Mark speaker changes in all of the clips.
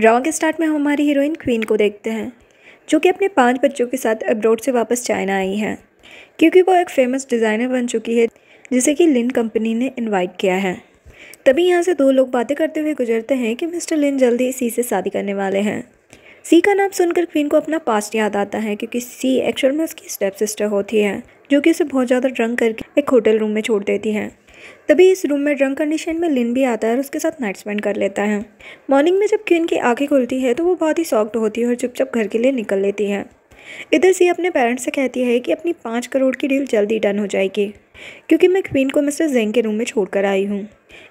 Speaker 1: drama के start में हम हमारी हीरोइन क्वीन को देखते हैं जो कि अपने पांच बच्चों के साथ अब्रॉड से वापस चाइना आई है क्योंकि वो एक फ़ेमस डिज़ाइनर बन चुकी है जिसे कि लिन कंपनी ने इनवाइट किया है तभी यहाँ से दो लोग बातें करते हुए गुजरते हैं कि मिस्टर लिन जल्दी सी से शादी करने वाले हैं सी का नाम सुनकर क्वीन को अपना पास्ट याद आता है क्योंकि सी एक्चुअल में उसकी स्टेप सिस्टर होती है जो कि उसे बहुत ज़्यादा ड्रंक करके एक होटल रूम में छोड़ देती है तभी इस रूम में ड्रंक कंडीशन में लिन भी आता है और उसके साथ नाइट स्पेंड कर लेता है मॉर्निंग में जब क्यून की आंखें खुलती है तो वो बहुत ही सॉफ्ट होती है और चुपचाप घर के लिए निकल लेती है इधर सी अपने पेरेंट्स से कहती है कि अपनी पाँच करोड़ की डील जल्दी डन हो जाएगी क्योंकि मैं क्वीन को मिस्टर जेंग के रूम में छोड़ कर आई हूँ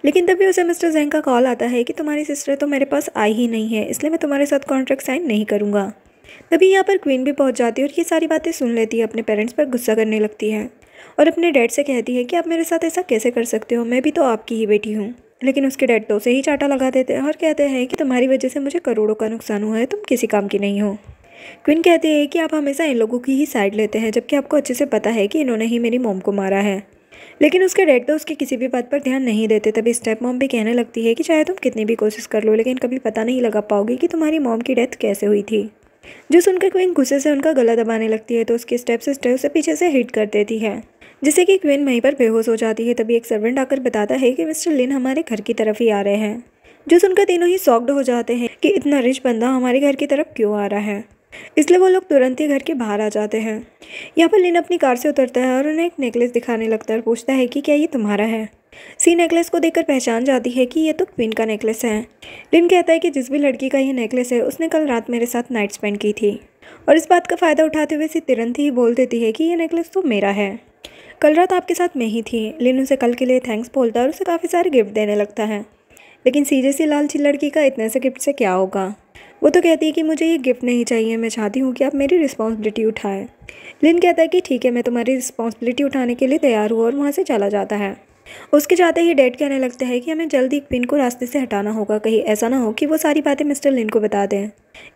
Speaker 1: लेकिन तभी उसे मिस्टर जेंग का कॉल आता है कि तुम्हारी सिस्टर तो मेरे पास आई ही नहीं है इसलिए मैं तुम्हारे साथ कॉन्ट्रैक्ट साइन नहीं करूँगा तभी यहाँ पर क्वीन भी पहुँच जाती है और ये सारी बातें सुन लेती है अपने पेरेंट्स पर गुस्सा करने लगती है और अपने डैड से कहती है कि आप मेरे साथ ऐसा कैसे कर सकते हो मैं भी तो आपकी ही बेटी हूँ लेकिन उसके डैड तो उसे ही चाटा लगा देते हैं और कहते हैं कि तुम्हारी वजह से मुझे करोड़ों का नुकसान हुआ है तुम किसी काम की नहीं हो क्विन कहती है कि आप हमेशा इन लोगों की ही साइड लेते हैं जबकि आपको अच्छे से पता है कि इन्होंने ही मेरी मोम को मारा है लेकिन उसके डैड तो उसकी किसी भी बात पर ध्यान नहीं देते तभी स्टेप मॉम भी कहने लगती है कि चाहे तुम कितनी भी कोशिश कर लो लेकिन कभी पता नहीं लगा पाओगे कि तुम्हारी मॉम की डेथ कैसे हुई थी जो सुनकर क्विन गुस्से से उनका गला दबाने लगती है तो उसकी स्टेप सिस्टर उसे पीछे से हिट कर देती है जिससे कि क्वीन वहीं पर बेहोश हो जाती है तभी एक सर्वेंट आकर बताता है कि मिस्टर लिन हमारे घर की तरफ ही आ रहे हैं जो सुनकर तीनों ही सॉक्ड हो जाते हैं कि इतना रिच बंदा हमारे घर की तरफ क्यों आ रहा है इसलिए वो लोग तुरंत ही घर के बाहर आ जाते हैं यहाँ पर लिन अपनी कार से उतरता है और उन्हें एक नेकलेस दिखाने लगता है और पूछता है कि क्या ये तुम्हारा है सी नेकलेस को देखकर पहचान जाती है कि ये तो क्वीन का नेकलेस है लिन कहता है कि जिस भी लड़की का ये नेकलेस है उसने कल रात मेरे साथ नाइट स्पेंड की थी और इस बात का फ़ायदा उठाते हुए सी तुरंत ही बोल देती है कि ये नेकलेस तो मेरा है कल रात आपके साथ मैं ही थी लिन उसे कल के लिए थैंक्स बोलता है और उसे काफ़ी सारे गिफ्ट देने लगता है लेकिन सीधे सी लालची लड़की का इतने से गिफ्ट से क्या होगा वो तो कहती है कि मुझे ये गिफ्ट नहीं चाहिए मैं चाहती हूँ कि आप मेरी रिस्पॉन्सिबिलिटी उठाएं लिन कहता है कि ठीक है मैं तुम्हारी रिस्पॉन्सिबिलिटी उठाने के लिए तैयार हूँ और वहाँ से चला जाता है उसके जाते ही डैड कहने लगता है कि हमें जल्दी पिन को रास्ते से हटाना होगा कहीं ऐसा ना हो कि वो सारी बातें मिस्टर लिन को बता दें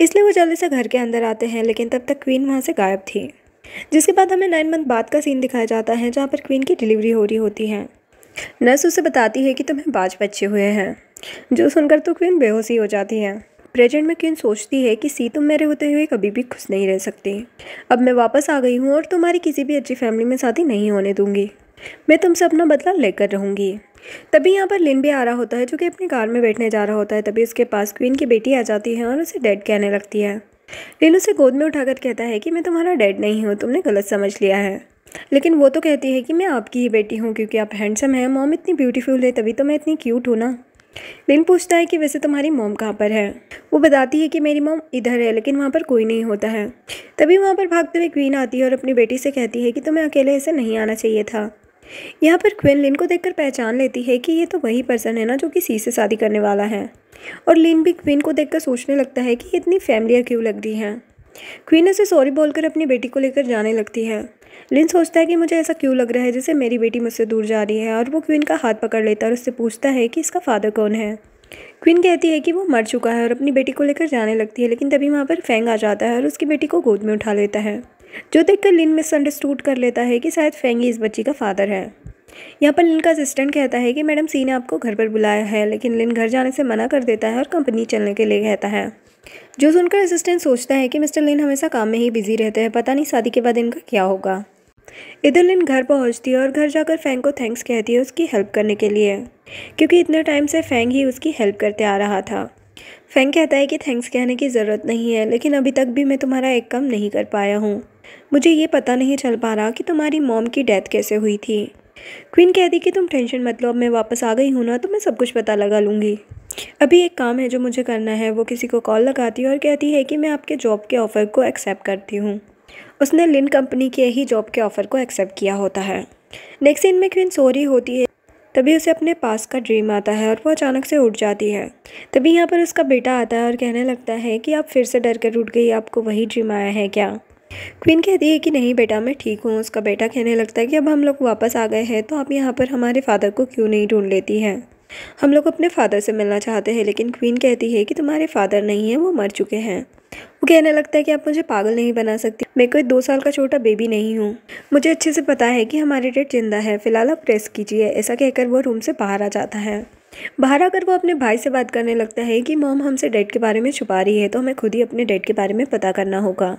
Speaker 1: इसलिए वो जल्दी से घर के अंदर आते हैं लेकिन तब तक क्वीन वहाँ से गायब थी जिसके बाद हमें नाइन मंथ बाद का सीन दिखाया जाता है जहाँ पर क्वीन की डिलीवरी हो रही होती है नर्स उसे बताती है कि तुम्हें बाज बच्चे हुए हैं जो सुनकर तो क्वीन बेहोशी हो जाती है प्रेजेंट में क्वीन सोचती है कि सी तुम मेरे होते हुए कभी भी खुश नहीं रह सकती अब मैं वापस आ गई हूँ और तुम्हारी किसी भी अच्छी फैमिली में साथी नहीं होने दूंगी मैं तुमसे अपना बदला लेकर रहूँगी तभी यहाँ पर लिन भी आ रहा होता है जो कि अपनी कार में बैठने जा रहा होता है तभी उसके पास क्वीन की बेटी आ जाती है और उसे डेड कहने लगती है रीन उसे गोद में उठाकर कहता है कि मैं तुम्हारा डैड नहीं हूँ तुमने गलत समझ लिया है लेकिन वो तो कहती है कि मैं आपकी ही बेटी हूँ क्योंकि आप हैंडसम हैं मॉम इतनी ब्यूटीफुल है तभी तो मैं इतनी क्यूट हूँ ना लिन पूछता है कि वैसे तुम्हारी मॉम कहाँ पर है वो बताती है कि मेरी मॉम इधर है लेकिन वहाँ पर कोई नहीं होता है तभी वहाँ पर भागते हुए क्वीन आती है और अपनी बेटी से कहती है कि तुम्हें अकेले ऐसे नहीं आना चाहिए था यहाँ पर क्विन लिन को देखकर पहचान लेती है कि ये तो वही पर्सन है ना जो कि सी से शादी करने वाला है और लिन भी क्विन को देखकर सोचने लगता है कि इतनी फैमिलियर क्यों लग रही है क्वीन उसे सॉरी बोलकर अपनी बेटी को लेकर जाने लगती है लिन सोचता है कि मुझे ऐसा क्यों लग रहा है जैसे मेरी बेटी मुझसे दूर जा रही है और वो क्वीन का हाथ पकड़ लेता है और उससे पूछता है कि इसका फादर कौन है क्वीन कहती है कि वो मर चुका है और अपनी बेटी को लेकर जाने लगती है लेकिन तभी वहाँ पर फेंग आ जाता है और उसकी बेटी को गोद में उठा लेता है जो देखकर लिन मिसअंडरस्टूड कर लेता है कि शायद फेंगी इस बच्ची का फादर है यहाँ पर लिन का असिस्टेंट कहता है कि मैडम सी ने आपको घर पर बुलाया है लेकिन लिन घर जाने से मना कर देता है और कंपनी चलने के लिए कहता है जो सुनकर असिस्टेंट सोचता है कि मिस्टर लिन हमेशा काम में ही बिजी रहते हैं पता नहीं शादी के बाद इनका क्या होगा इधर लिन घर पहुंचती है और घर जाकर फैंग को थैंक्स कहती है उसकी हेल्प करने के लिए क्योंकि इतने टाइम से फैंग ही उसकी हेल्प करते आ रहा था फैंग कहता है कि थैंक्स कहने की ज़रूरत नहीं है लेकिन अभी तक भी मैं तुम्हारा एक काम नहीं कर पाया हूँ मुझे ये पता नहीं चल पा रहा कि तुम्हारी मॉम की डेथ कैसे हुई थी क्वीन कह दी कि तुम टेंशन मत लो अब मैं वापस आ गई हूँ ना तो मैं सब कुछ पता लगा लूँगी अभी एक काम है जो मुझे करना है वो किसी को कॉल लगाती है और कहती है कि मैं आपके जॉब के ऑफ़र को एक्सेप्ट करती हूँ उसने लिन कंपनी के ही जॉब के ऑफ़र को एक्सेप्ट किया होता है नेक्स्ट दिन में क्वीन सो रही होती है तभी उसे अपने पास का ड्रीम आता है और वो अचानक से उठ जाती है तभी यहाँ पर उसका बेटा आता है और कहने लगता है कि आप फिर से डर कर उठ गई आपको वही ड्रीम आया है क्या क्वीन कहती है कि नहीं बेटा मैं ठीक हूँ उसका बेटा कहने लगता है कि अब हम लोग वापस आ गए हैं तो आप यहाँ पर हमारे फादर को क्यों नहीं ढूंढ लेती हैं हम लोग अपने फादर से मिलना चाहते हैं लेकिन क्वीन कहती है कि तुम्हारे फादर नहीं हैं वो मर चुके हैं वो कहने लगता है कि आप मुझे पागल नहीं बना सकती मैं कोई दो साल का छोटा बेबी नहीं हूँ मुझे अच्छे से पता है कि हमारे डेट जिंदा है फिलहाल आप प्रेस कीजिए ऐसा कहकर वो रूम से बाहर आ जाता है बाहर आकर वो अपने भाई से बात करने लगता है कि मॉम हमसे डेट के बारे में छुपा रही है तो हमें खुद ही अपने डेट के बारे में पता करना होगा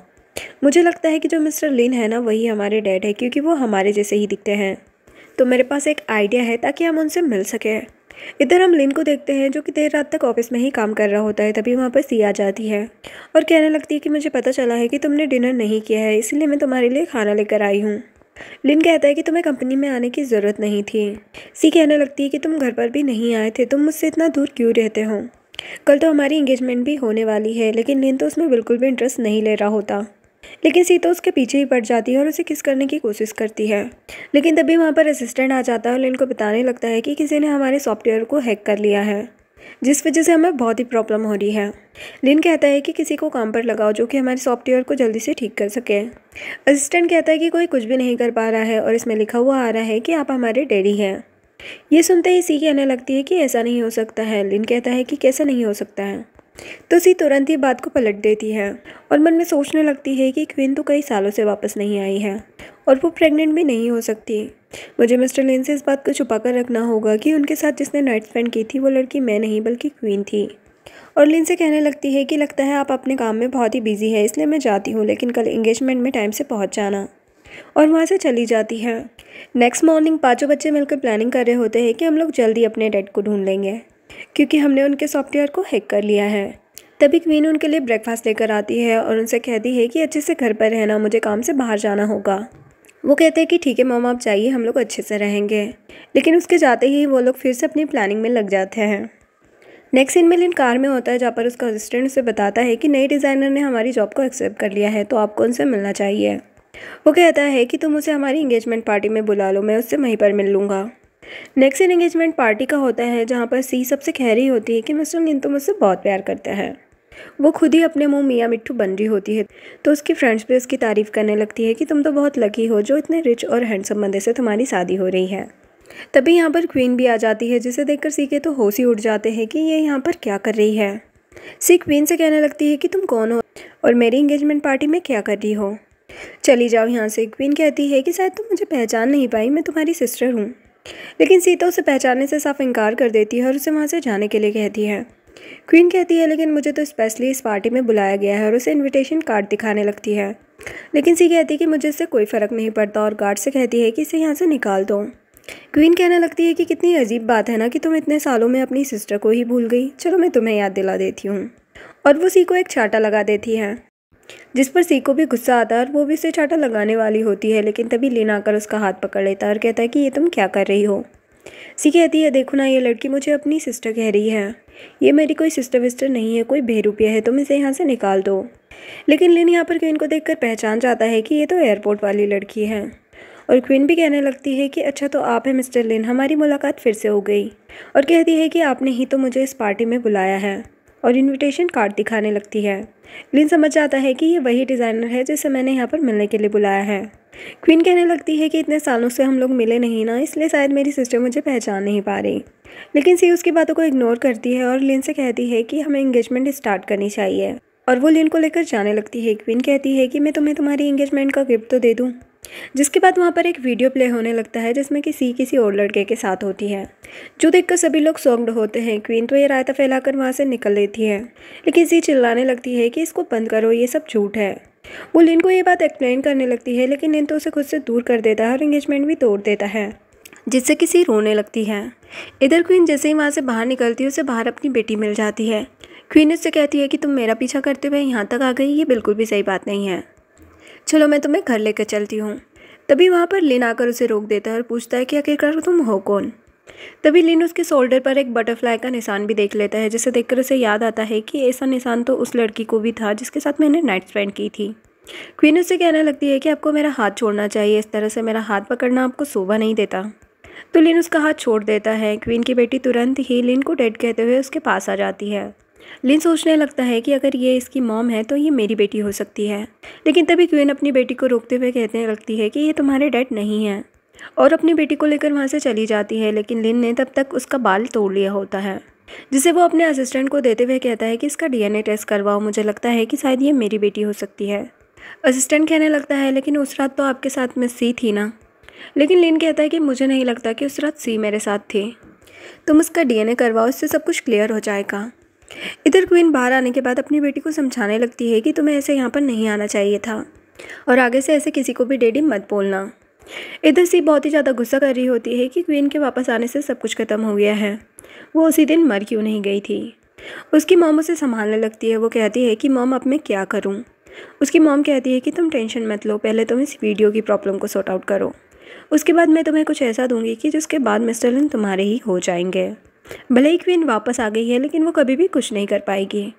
Speaker 1: मुझे लगता है कि जो मिस्टर लिन है ना वही हमारे डैड है क्योंकि वो हमारे जैसे ही दिखते हैं तो मेरे पास एक आइडिया है ताकि हम उनसे मिल सकें इधर हम लिन को देखते हैं जो कि देर रात तक ऑफिस में ही काम कर रहा होता है तभी वहाँ पर सी आ जाती है और कहने लगती है कि मुझे पता चला है कि तुमने डिनर नहीं किया है इसीलिए मैं तुम्हारे लिए खाना लेकर आई हूँ लिन कहता है कि तुम्हें कंपनी में आने की ज़रूरत नहीं थी सी कहने लगती है कि तुम घर पर भी नहीं आए थे तुम मुझसे इतना दूर क्यों रहते हो कल तो हमारी इंगेजमेंट भी होने वाली है लेकिन लिन तो उसमें बिल्कुल भी इंटरेस्ट नहीं ले रहा होता लेकिन सीता उसके पीछे ही पड़ जाती है और उसे किस करने की कोशिश करती है लेकिन तभी वहाँ पर असिस्टेंट आ जाता है और इनको बताने लगता है कि किसी ने हमारे सॉफ्टवेयर को हैक कर लिया है जिस वजह से हमें बहुत ही प्रॉब्लम हो रही है लिन कहता है कि किसी को काम पर लगाओ जो कि हमारे सॉफ्टवेयर को जल्दी से ठीक कर सके असिस्टेंट कहता है कि कोई कुछ भी नहीं कर पा रहा है और इसमें लिखा हुआ आ रहा है कि आप हमारे डैडी हैं ये सुनते ही सी कहने लगती है कि ऐसा नहीं हो सकता है लिन कहता है कि कैसा नहीं हो सकता है तो सी तुरंत ही बात को पलट देती है और मन में सोचने लगती है कि क्वीन तो कई सालों से वापस नहीं आई है और वो प्रेग्नेंट भी नहीं हो सकती मुझे मिस्टर लेन से इस बात को छुपा कर रखना होगा कि उनके साथ जिसने नाइट स्पेंड की थी वो लड़की मैं नहीं बल्कि क्वीन थी और लिन से कहने लगती है कि लगता है आप अपने काम में बहुत ही बिजी है इसलिए मैं जाती हूँ लेकिन कल इंगेजमेंट में टाइम से पहुँच जाना और वहाँ से चली जाती है नेक्स्ट मॉर्निंग पाँचों बच्चे मिलकर प्लानिंग कर रहे होते हैं कि हम लोग जल्दी अपने डेड को ढूंढ लेंगे क्योंकि हमने उनके सॉफ्टवेयर को हैक कर लिया है तभी क्वीन उनके लिए ब्रेकफास्ट लेकर आती है और उनसे कहती है कि अच्छे से घर पर रहना मुझे काम से बाहर जाना होगा वो कहते हैं कि ठीक है मामा आप जाइए हम लोग अच्छे से रहेंगे लेकिन उसके जाते ही वो लोग फिर से अपनी प्लानिंग में लग जाते हैं नेक्स्ट इन मिलिन कार में होता है जहाँ पर उसका असिस्टेंट उसे बताता है कि नए डिज़ाइनर ने हमारी जॉब को एक्सेप्ट कर लिया है तो आपको उनसे मिलना चाहिए वो कहता है कि तुम उसे हमारी इंगेजमेंट पार्टी में बुला लो मैं उससे वहीं पर मिल लूँगा नेक्स्ट इन एंगेजमेंट पार्टी का होता है जहाँ पर सी सबसे कह रही होती है कि मिस्टर तो मुझसे बहुत प्यार करता है वो खुद ही अपने मुंह मियाँ मिट्टू बन रही होती है तो उसकी फ्रेंड्स भी उसकी तारीफ़ करने लगती है कि तुम तो बहुत लकी हो जो इतने रिच और हैंडसम बंदे से तुम्हारी शादी हो रही है तभी यहाँ पर क्वीन भी आ जाती है जिसे देखकर सीखे तो होश ही उठ जाते हैं कि ये यहाँ पर क्या कर रही है सी क्वीन से कहने लगती है कि तुम कौन हो और मेरी इंगेजमेंट पार्टी में क्या कर रही हो चली जाओ यहाँ से क्वीन कहती है कि शायद तुम मुझे पहचान नहीं पाई मैं तुम्हारी सिस्टर हूँ लेकिन सीता उसे पहचानने से साफ इनकार कर देती है और उसे वहाँ से जाने के लिए कहती है क्वीन कहती है लेकिन मुझे तो स्पेशली इस पार्टी में बुलाया गया है और उसे इनविटेशन कार्ड दिखाने लगती है लेकिन सी कहती है कि मुझे इससे कोई फ़र्क नहीं पड़ता और गार्ड से कहती है कि इसे यहाँ से निकाल दो क्वीन कहने लगती है कि कितनी अजीब बात है ना कि तुम इतने सालों में अपनी सिस्टर को ही भूल गई चलो मैं तुम्हें याद दिला देती हूँ और वो सी को एक छाटा लगा देती है जिस पर सी को भी गुस्सा आता है और वो भी उसे चाटा लगाने वाली होती है लेकिन तभी लीना आकर उसका हाथ पकड़ लेता है और कहता है कि ये तुम क्या कर रही हो सी कहती है देखो ना ये लड़की मुझे अपनी सिस्टर कह रही है ये मेरी कोई सिस्टर विस्टर नहीं है कोई बेरूपिया है तुम इसे यहाँ से निकाल दो लेकिन लिन यहाँ पर क्वीन को देख पहचान जाता है कि ये तो एयरपोर्ट वाली लड़की है और क्वीन भी कहने लगती है कि अच्छा तो आप हैं मिस्टर लिन हमारी मुलाकात फिर से हो गई और कहती है कि आपने ही तो मुझे इस पार्टी में बुलाया है और इन्विटेशन कार्ड दिखाने लगती है लिन समझ आता है कि ये वही डिज़ाइनर है जिसे मैंने यहाँ पर मिलने के लिए बुलाया है क्वीन कहने लगती है कि इतने सालों से हम लोग मिले नहीं ना इसलिए शायद मेरी सिस्टर मुझे पहचान नहीं पा रही लेकिन सी उसकी बातों को इग्नोर करती है और लिन से कहती है कि हमें इंगेजमेंट स्टार्ट करनी चाहिए और वो लिन को लेकर जाने लगती है क्वीन कहती है कि मैं तुम्हें तुम्हारी इंगेजमेंट का गिफ्ट तो दे दूँ जिसके बाद वहाँ पर एक वीडियो प्ले होने लगता है जिसमें कि सी किसी और लड़के के साथ होती है जो देखकर सभी लोग सॉन्ग होते हैं क्वीन तो ये रायता फैलाकर वहाँ से निकल लेती है लेकिन सी चिल्लाने लगती है कि इसको बंद करो ये सब झूठ है वो लिन को ये बात एक्सप्लेन करने लगती है लेकिन लिन तो उसे खुद से दूर कर देता है और इंगेजमेंट भी तोड़ देता है जिससे किसी रोने लगती है इधर क्वीन जैसे ही वहाँ से बाहर निकलती है उसे बाहर अपनी बेटी मिल जाती है क्वीन उससे कहती है कि तुम मेरा पीछा करते हुए यहाँ तक आ गई ये बिल्कुल भी सही बात नहीं है चलो मैं तुम्हें घर लेकर चलती हूँ तभी वहाँ पर लिन आकर उसे रोक देता है और पूछता है कि आखिरकार तुम हो कौन तभी लिन उसके शोल्डर पर एक बटरफ्लाई का निशान भी देख लेता है जिसे देखकर उसे याद आता है कि ऐसा निशान तो उस लड़की को भी था जिसके साथ मैंने नाइट स्पेंड की थी क्वीन उससे कहने लगती है कि आपको मेरा हाथ छोड़ना चाहिए इस तरह से मेरा हाथ पकड़ना आपको शोभा नहीं देता तो लिन उसका हाथ छोड़ देता है क्वीन की बेटी तुरंत ही लिन को डेड कहते हुए उसके पास आ जाती है लिन सोचने लगता है कि अगर ये इसकी मॉम है तो ये मेरी बेटी हो सकती है लेकिन तभी क्वीन अपनी बेटी को रोकते हुए कहने लगती है कि ये तुम्हारे डैड नहीं है और अपनी बेटी को लेकर वहाँ से चली जाती है लेकिन लिन ने तब तक उसका बाल तोड़ लिया होता है जिसे वो अपने असिस्टेंट को देते हुए कहता है कि इसका डीएनए टेस्ट करवाओ मुझे लगता है कि शायद ये मेरी बेटी हो सकती है असिस्टेंट कहने लगता है लेकिन उस रात तो आपके साथ में सी थी ना लेकिन लिन कहता है कि मुझे नहीं लगता कि उस रात सी मेरे साथ थी तुम उसका डीएनए करवाओ इससे सब कुछ क्लियर हो जाएगा इधर क्वीन बाहर आने के बाद अपनी बेटी को समझाने लगती है कि तुम्हें ऐसे यहाँ पर नहीं आना चाहिए था और आगे से ऐसे किसी को भी डेडी मत बोलना इधर सी बहुत ही ज़्यादा गुस्सा कर रही होती है कि क्वीन के वापस आने से सब कुछ ख़त्म हो गया है वो उसी दिन मर क्यों नहीं गई थी उसकी मोम उसे संभालने लगती है वो कहती है कि मोम अब मैं क्या करूँ उसकी मोम कहती है कि तुम टेंशन मत लो पहले तुम इस वीडियो की प्रॉब्लम को सॉर्ट आउट करो उसके बाद मैं तुम्हें कुछ ऐसा दूंगी कि जिसके बाद मिस्टर लिन तुम्हारे ही हो जाएंगे भले ही क्वीन वापस आ गई है लेकिन वो कभी भी कुछ नहीं कर पाएगी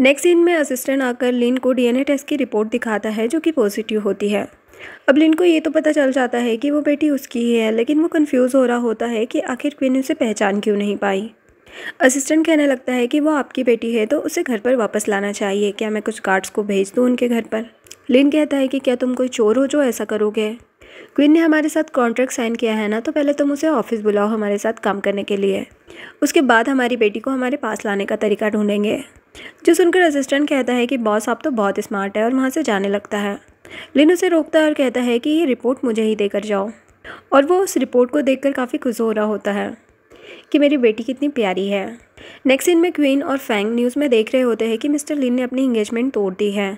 Speaker 1: नेक्स्ट सीन में असिस्टेंट आकर लिन को डीएनए टेस्ट की रिपोर्ट दिखाता है जो कि पॉजिटिव होती है अब लिन को ये तो पता चल जाता है कि वो बेटी उसकी ही है लेकिन वो कन्फ्यूज हो रहा होता है कि आखिर क्वीन उसे पहचान क्यों नहीं पाई असिस्टेंट कहने लगता है कि वो आपकी बेटी है तो उसे घर पर वापस लाना चाहिए क्या मैं कुछ गार्ड्स को भेज दूँ उनके घर पर लिन कहता है कि क्या तुम कोई चोर हो जो ऐसा करोगे क्वीन ने हमारे साथ कॉन्ट्रैक्ट साइन किया है ना तो पहले तुम उसे ऑफिस बुलाओ हमारे साथ काम करने के लिए उसके बाद हमारी बेटी को हमारे पास लाने का तरीका ढूंढेंगे जो सुनकर असिस्टेंट कहता है कि बॉस आप तो बहुत स्मार्ट है और वहाँ से जाने लगता है लिन उसे रोकता है और कहता है कि ये रिपोर्ट मुझे ही देकर जाओ और वो उस रिपोर्ट को देख काफ़ी खुश हो रहा होता है कि मेरी बेटी कितनी प्यारी है नेक्स्ट सीन में क्वीन और फैंग न्यूज़ में देख रहे होते हैं कि मिस्टर लिन ने अपनी इंगेजमेंट तोड़ दी है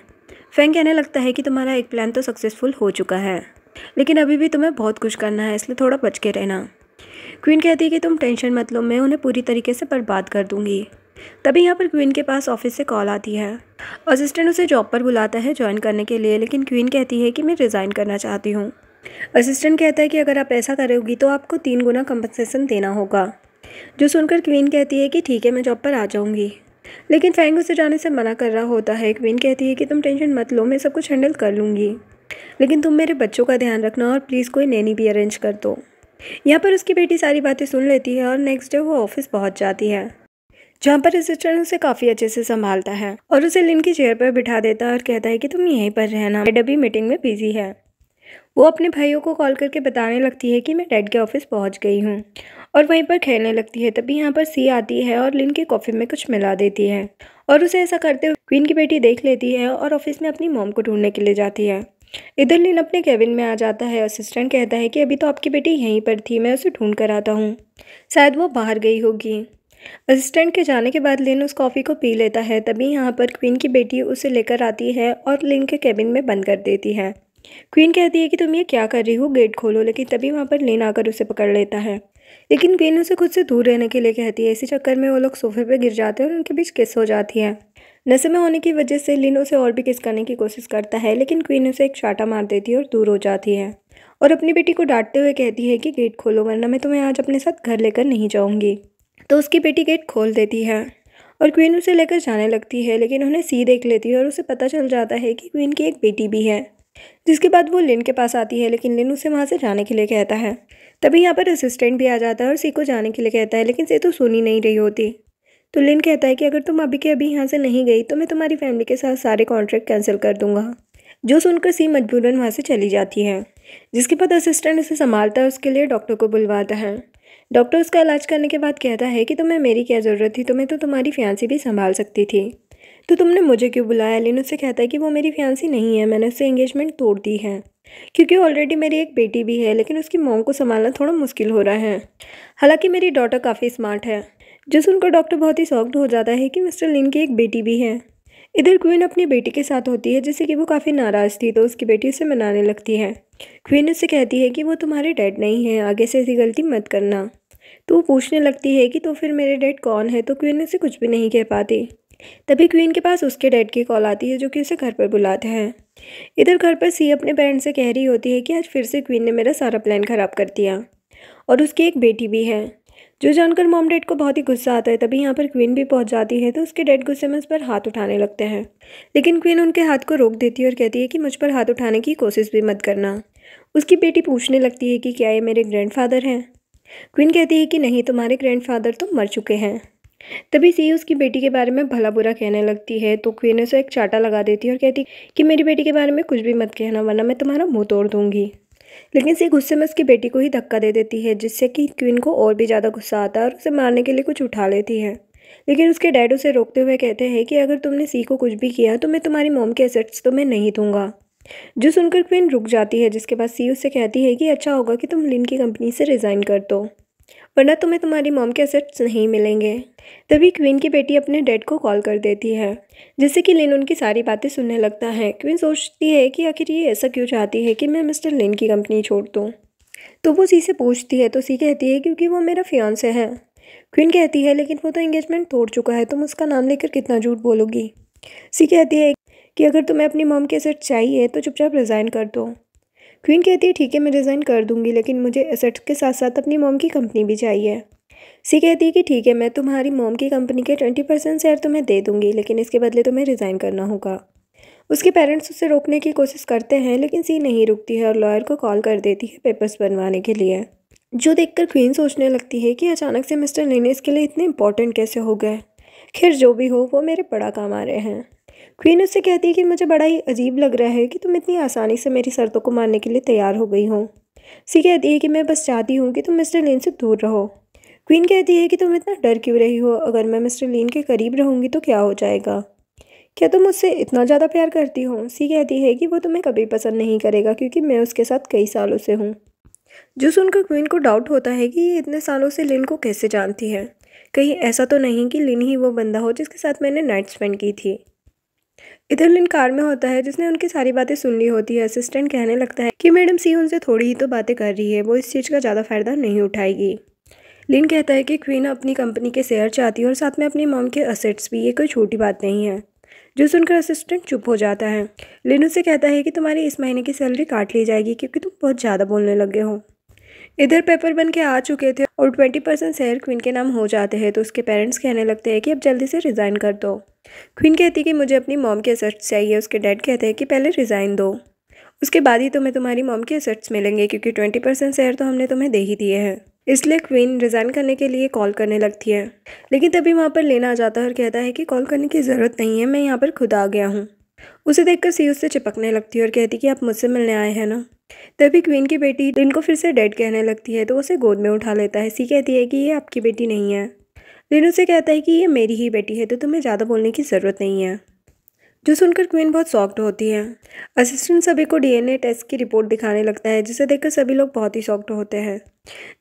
Speaker 1: फैंग कहने लगता है कि तुम्हारा एक प्लान तो सक्सेसफुल हो चुका है लेकिन अभी भी तुम्हें बहुत कुछ करना है इसलिए थोड़ा बच के रहना क्वीन कहती है कि तुम टेंशन मत लो मैं उन्हें पूरी तरीके से बर्बाद कर दूंगी तभी यहाँ पर क्वीन के पास ऑफिस से कॉल आती है असिस्टेंट उसे जॉब पर बुलाता है ज्वाइन करने के लिए लेकिन क्वीन कहती है कि मैं रिज़ाइन करना चाहती हूँ असिस्टेंट कहता है कि अगर आप ऐसा करोगी तो आपको तीन गुना कंपनसेशन देना होगा जो सुनकर क्वीन कहती है कि ठीक है मैं जॉब पर आ जाऊँगी लेकिन फैंग उसे जाने से मना कर रहा होता है क्वीन कहती है कि तुम टेंशन मत लो मैं सब कुछ हैंडल कर लूँगी लेकिन तुम मेरे बच्चों का ध्यान रखना और प्लीज़ कोई नैनी भी अरेंज कर दो यहाँ पर उसकी बेटी सारी बातें सुन लेती है और नेक्स्ट डे वो ऑफिस पहुँच जाती है जहाँ पर असिस्टेंट उसे काफ़ी अच्छे से संभालता है और उसे लिन की चेयर पर बिठा देता है और कहता है कि तुम यहीं पर रहना डेड अभी मीटिंग में बिजी है वो अपने भाइयों को कॉल करके बताने लगती है कि मैं डैड के ऑफिस पहुंच गई हूँ और वहीं पर खेलने लगती है तभी यहाँ पर सी आती है और लिन के कॉफ़ी में कुछ मिला देती है और उसे ऐसा करते हुए क्वीन की बेटी देख लेती है और ऑफिस में अपनी मोम को ढूंढने के लिए जाती है इधर लिन अपने केविन में आ जाता है असिस्टेंट कहता है कि अभी तो आपकी बेटी यहीं पर थी मैं उसे ढूंढ कर आता हूँ शायद वो बाहर गई होगी असिस्टेंट के जाने के बाद लिन उस कॉफ़ी को पी लेता है तभी यहाँ पर क्वीन की बेटी उसे लेकर आती है और लिन के केबिन में बंद कर देती है क्वीन कहती है कि तुम ये क्या कर रही हो गेट खोलो लेकिन तभी वहाँ पर लिन आकर उसे पकड़ लेता है लेकिन क्वीन उसे खुद से दूर रहने के लिए कहती है इसी चक्कर में वो लोग सोफे पर गिर जाते हैं और उनके बीच किस हो जाती है नशे में होने की वजह से लिन उसे और भी किस करने की कोशिश करता है लेकिन क्वीन उसे एक चाटा मार देती है और दूर हो जाती है और अपनी बेटी को डांटते हुए कहती है कि गेट खोलो वरना मैं तुम्हें आज अपने साथ घर लेकर नहीं जाऊँगी तो उसकी बेटी गेट खोल देती है और क्वीन उसे लेकर जाने लगती है लेकिन उन्हें सी देख लेती है और उसे पता चल जाता है कि क्वीन की एक बेटी भी है जिसके बाद वो लिन के पास आती है लेकिन लिन उसे वहाँ से जाने के लिए कहता है तभी यहाँ पर असिस्टेंट भी आ जाता है और सी को जाने के लिए कहता है लेकिन सी तो सुनी नहीं रही होती तो लिन कहता है कि अगर तुम अभी के अभी यहाँ से नहीं गई तो मैं तुम्हारी फैमिली के साथ सारे कॉन्ट्रैक्ट कैंसिल कर दूँगा जो सुनकर सी मजबूरन वहाँ से चली जाती है जिसके बाद असिस्टेंट उसे संभालता है उसके लिए डॉक्टर को बुलवाता है डॉक्टर उसका इलाज करने के बाद कहता है कि तुम्हें मेरी क्या ज़रूरत थी तुम्हें तो तुम्हारी फ्यांसी भी संभाल सकती थी तो तुमने मुझे क्यों बुलाया लिन उससे कहता है कि वो मेरी फ्यांसी नहीं है मैंने उससे इंगेजमेंट तोड़ दी है क्योंकि ऑलरेडी मेरी एक बेटी भी है लेकिन उसकी मोम को संभालना थोड़ा मुश्किल हो रहा है हालांकि मेरी डॉटर काफ़ी स्मार्ट है जो सुनकर डॉक्टर बहुत ही सॉफ्ट हो जाता है कि मिस्टर लिन की एक बेटी भी है इधर क्वीन अपनी बेटी के साथ होती है जिससे कि वो काफ़ी नाराज़ थी तो उसकी बेटी उसे मनाने लगती है क्वीन उससे कहती है कि वो तुम्हारे डैड नहीं है आगे से ऐसी गलती मत करना तो वो पूछने लगती है कि तो फिर मेरे डैड कौन है तो क्वीन उसे कुछ भी नहीं कह पाती तभी क्वीन के पास उसके डैड की कॉल आती है जो कि उसे घर पर बुलाते हैं इधर घर पर सी अपने पेरेंट्स से कह रही होती है कि आज फिर से क्वीन ने मेरा सारा प्लान ख़राब कर दिया और उसकी एक बेटी भी है जो जानकर मॉम डैड को बहुत ही गुस्सा आता है तभी यहाँ पर क्वीन भी पहुँच जाती है तो उसके डैड गुस्से में उस पर हाथ उठाने लगते हैं लेकिन क्वीन उनके हाथ को रोक देती है और कहती है कि मुझ पर हाथ उठाने की कोशिश भी मत करना उसकी बेटी पूछने लगती है कि क्या ये मेरे ग्रैंडफादर हैं क्वीन कहती है कि नहीं तुम्हारे ग्रैंडफादर तो मर चुके हैं तभी सी उसकी बेटी के बारे में भला बुरा कहने लगती है तो क्वीन उसे एक चाटा लगा देती है और कहती कि मेरी बेटी के बारे में कुछ भी मत कहना वरना मैं तुम्हारा मुँह तोड़ दूंगी लेकिन सी गुस्से में उसकी बेटी को ही धक्का दे देती है जिससे कि क्वीन को और भी ज़्यादा गुस्सा आता है और उसे मारने के लिए कुछ उठा लेती है लेकिन उसके डैड उसे रोकते हुए कहते हैं कि अगर तुमने सी को कुछ भी किया तो मैं तुम्हारी मोम के एसेट्स तो मैं नहीं दूंगा जो सुनकर क्वीन रुक जाती है जिसके बाद सी उससे कहती है कि अच्छा होगा कि तुम लिन की कंपनी से रिज़ाइन कर दो वरना तुम्हें तुम्हारी मॉम के असेट्स नहीं मिलेंगे तभी क्वीन की बेटी अपने डैड को कॉल कर देती है जिससे कि लिन उनकी सारी बातें सुनने लगता है क्वीन सोचती है कि आखिर ये ऐसा क्यों चाहती है कि मैं मिस्टर लिन की कंपनी छोड़ दूँ तो वो सी से पूछती है तो सी कहती है क्योंकि वो मेरा फियांसे है क्वीन कहती है लेकिन वो तो एंगेजमेंट तोड़ चुका है तुम उसका नाम लेकर कितना झूठ बोलोगी सी कहती है कि अगर तुम्हें अपनी मॉम के सेट चाहिए तो चुपचाप रिज़ाइन कर दो क्वीन कहती है ठीक है मैं रिज़ाइन कर दूंगी लेकिन मुझे एसेट्स के साथ साथ अपनी मोम की कंपनी भी चाहिए सी कहती है कि ठीक है मैं तुम्हारी मोम की कंपनी के ट्वेंटी परसेंट शेयर तुम्हें दे दूंगी लेकिन इसके बदले तुम्हें तो रिज़ाइन करना होगा उसके पेरेंट्स उसे रोकने की कोशिश करते हैं लेकिन सी नहीं रुकती है और लॉयर को कॉल कर देती है पेपर्स बनवाने के लिए जो देखकर क्वीन सोचने लगती है कि अचानक से मिस्टर लिनिस के लिए इतने इंपॉर्टेंट कैसे हो गए खैर जो भी हो वो मेरे बड़ा काम आ रहे हैं क्वीन उससे कहती है कि मुझे बड़ा ही अजीब लग रहा है कि तुम इतनी आसानी से मेरी शर्तों को मानने के लिए तैयार हो गई हो सी कहती है कि मैं बस चाहती हूँ कि तुम मिस्टर लिन से दूर रहो क्वीन कहती है कि तुम इतना डर क्यों रही हो अगर मैं मिस्टर लीन के करीब रहूँगी तो क्या हो जाएगा क्या तुम मुझसे इतना ज़्यादा प्यार करती हो सी कहती है कि वो तुम्हें कभी पसंद नहीं करेगा क्योंकि मैं उसके साथ कई सालों से हूँ जो सुनकर क्वीन को डाउट होता है कि ये इतने सालों से लिन को कैसे जानती है कहीं ऐसा तो नहीं कि लिन ही वो बंदा हो जिसके साथ मैंने नाइट स्पेंड की थी इधर लिन कार में होता है जिसने उनकी सारी बातें सुन ली होती है असिस्टेंट कहने लगता है कि मैडम सी उनसे थोड़ी ही तो बातें कर रही है वो इस चीज़ का ज़्यादा फ़ायदा नहीं उठाएगी लिन कहता है कि क्वीन अपनी कंपनी के शेयर चाहती है और साथ में अपनी मॉम के असेट्स भी ये कोई छोटी बात नहीं है जो सुनकर असिस्टेंट चुप हो जाता है लिन उससे कहता है कि तुम्हारी इस महीने की सैलरी काट ली जाएगी क्योंकि तुम बहुत ज़्यादा बोलने लगे हो इधर पेपर बन के आ चुके थे और ट्वेंटी परसेंट शेयर क्वीन के नाम हो जाते हैं तो उसके पेरेंट्स कहने लगते हैं कि अब जल्दी से रिज़ाइन कर दो क्वीन कहती है कि मुझे अपनी मॉम के असर्ट्स चाहिए उसके डैड कहते हैं कि पहले रिज़ाइन दो उसके बाद ही तुम्हें तो तुम्हारी मॉम के असर्ट्स मिलेंगे क्योंकि ट्वेंटी परसेंट शेयर तो हमने तुम्हें दे ही दिए हैं इसलिए क्वीन रिज़ाइन करने के लिए कॉल करने लगती है लेकिन तभी वहाँ पर लेना आ जाता है और कहता है कि कॉल करने की ज़रूरत नहीं है मैं यहाँ पर खुद आ गया हूँ उसे देखकर सी उससे चिपकने लगती है और कहती कि आप मुझसे मिलने आए हैं ना तभी क्वीन की बेटी इनको फिर से डेड कहने लगती है तो उसे गोद में उठा लेता है सी कहती है कि ये आपकी बेटी नहीं है रेनू से कहता है कि ये मेरी ही बेटी है तो तुम्हें ज़्यादा बोलने की ज़रूरत नहीं है जो सुनकर क्वीन बहुत शॉक्ड होती है असिस्टेंट सभी को डीएनए टेस्ट की रिपोर्ट दिखाने लगता है जिसे देखकर सभी लोग बहुत ही सॉक्ट होते हैं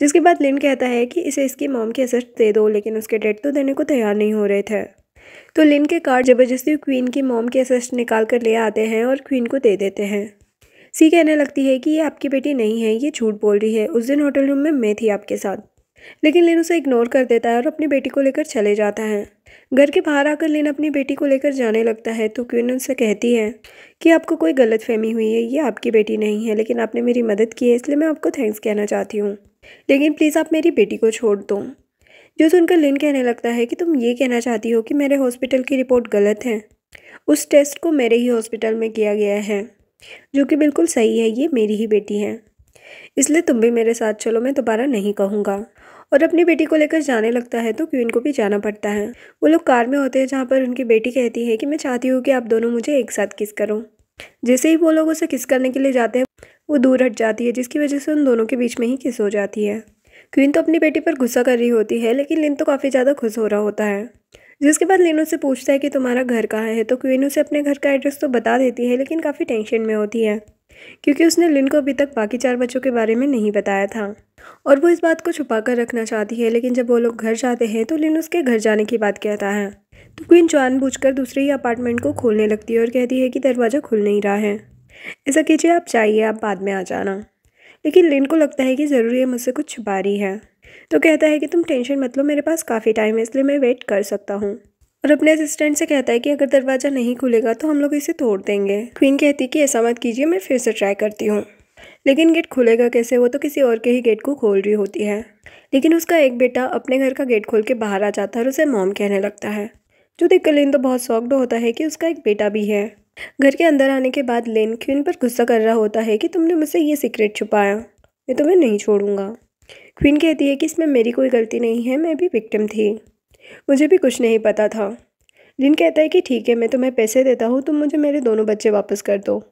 Speaker 1: जिसके बाद लिन कहता है कि इसे इसकी मॉम की असिस्ट दे दो लेकिन उसके डेट तो देने को तैयार नहीं हो रहे थे तो लिन के कार्ड ज़बरदस्ती क्वीन की मॉम के असिस्ट निकाल कर ले आते हैं और क्वीन को दे देते हैं सी कहने लगती है कि ये आपकी बेटी नहीं है ये झूठ बोल रही है उस दिन होटल रूम में मैं थी आपके साथ लेकिन लेन उसे इग्नोर कर देता है और अपनी बेटी को लेकर चले जाता है घर के बाहर आकर लेन अपनी बेटी को लेकर जाने लगता है तो क्विन उनसे कहती है कि आपको कोई गलत फहमी हुई है ये आपकी बेटी नहीं है लेकिन आपने मेरी मदद की है इसलिए मैं आपको थैंक्स कहना चाहती हूँ लेकिन प्लीज़ आप मेरी बेटी को छोड़ दो जो सुनकर लिन कहने लगता है कि तुम ये कहना चाहती हो कि मेरे हॉस्पिटल की रिपोर्ट गलत है उस टेस्ट को मेरे ही हॉस्पिटल में किया गया है जो कि बिल्कुल सही है ये मेरी ही बेटी है इसलिए तुम भी मेरे साथ चलो मैं दोबारा नहीं कहूँगा और अपनी बेटी को लेकर जाने लगता है तो क्वीन को भी जाना पड़ता है वो लोग कार में होते हैं जहाँ पर उनकी बेटी कहती है कि मैं चाहती हूँ कि आप दोनों मुझे एक साथ किस करो जैसे ही वो लोग उसे किस करने के लिए जाते हैं वो दूर हट जाती है जिसकी वजह से उन दोनों के बीच में ही किस हो जाती है क्वीन तो अपनी बेटी पर गुस्सा कर रही होती है लेकिन लिन तो काफ़ी ज़्यादा खुश हो रहा होता है जिसके बाद लिन उससे पूछता है कि तुम्हारा घर कहाँ है तो क्वीन उसे अपने घर का एड्रेस तो बता देती है लेकिन काफ़ी टेंशन में होती है क्योंकि उसने लिन को अभी तक बाकी चार बच्चों के बारे में नहीं बताया था और वो इस बात को छुपा कर रखना चाहती है लेकिन जब वो लोग घर जाते हैं तो लिन उसके घर जाने की बात कहता है तो क्वीन कर दूसरे ही अपार्टमेंट को खोलने लगती है और कहती है कि दरवाज़ा खुल नहीं रहा है ऐसा कीजिए आप चाहिए आप बाद में आ जाना लेकिन लिन को लगता है कि ज़रूरी है मुझसे कुछ छुपा रही है तो कहता है कि तुम टेंशन मत लो मेरे पास काफ़ी टाइम है इसलिए मैं वेट कर सकता हूँ और अपने असिस्टेंट से कहता है कि अगर दरवाज़ा नहीं खुलेगा तो हम लोग इसे तोड़ देंगे क्वीन कहती कि ऐसा मत कीजिए मैं फिर से ट्राई करती हूँ लेकिन गेट खुलेगा कैसे वो तो किसी और के ही गेट को खोल रही होती है लेकिन उसका एक बेटा अपने घर का गेट खोल के बाहर आ जाता है और उसे मॉम कहने लगता है जो देखकर लेन तो बहुत सॉक्ड होता है कि उसका एक बेटा भी है घर के अंदर आने के बाद लेन क्वीन पर गुस्सा कर रहा होता है कि तुमने मुझसे ये सीक्रेट छुपाया मैं तुम्हें नहीं छोड़ूंगा क्वीन कहती है कि इसमें मेरी कोई गलती नहीं है मैं भी विक्टिम थी मुझे भी कुछ नहीं पता था लिन कहता है कि ठीक है मैं तुम्हें पैसे देता हूँ तुम मुझे मेरे दोनों बच्चे वापस कर दो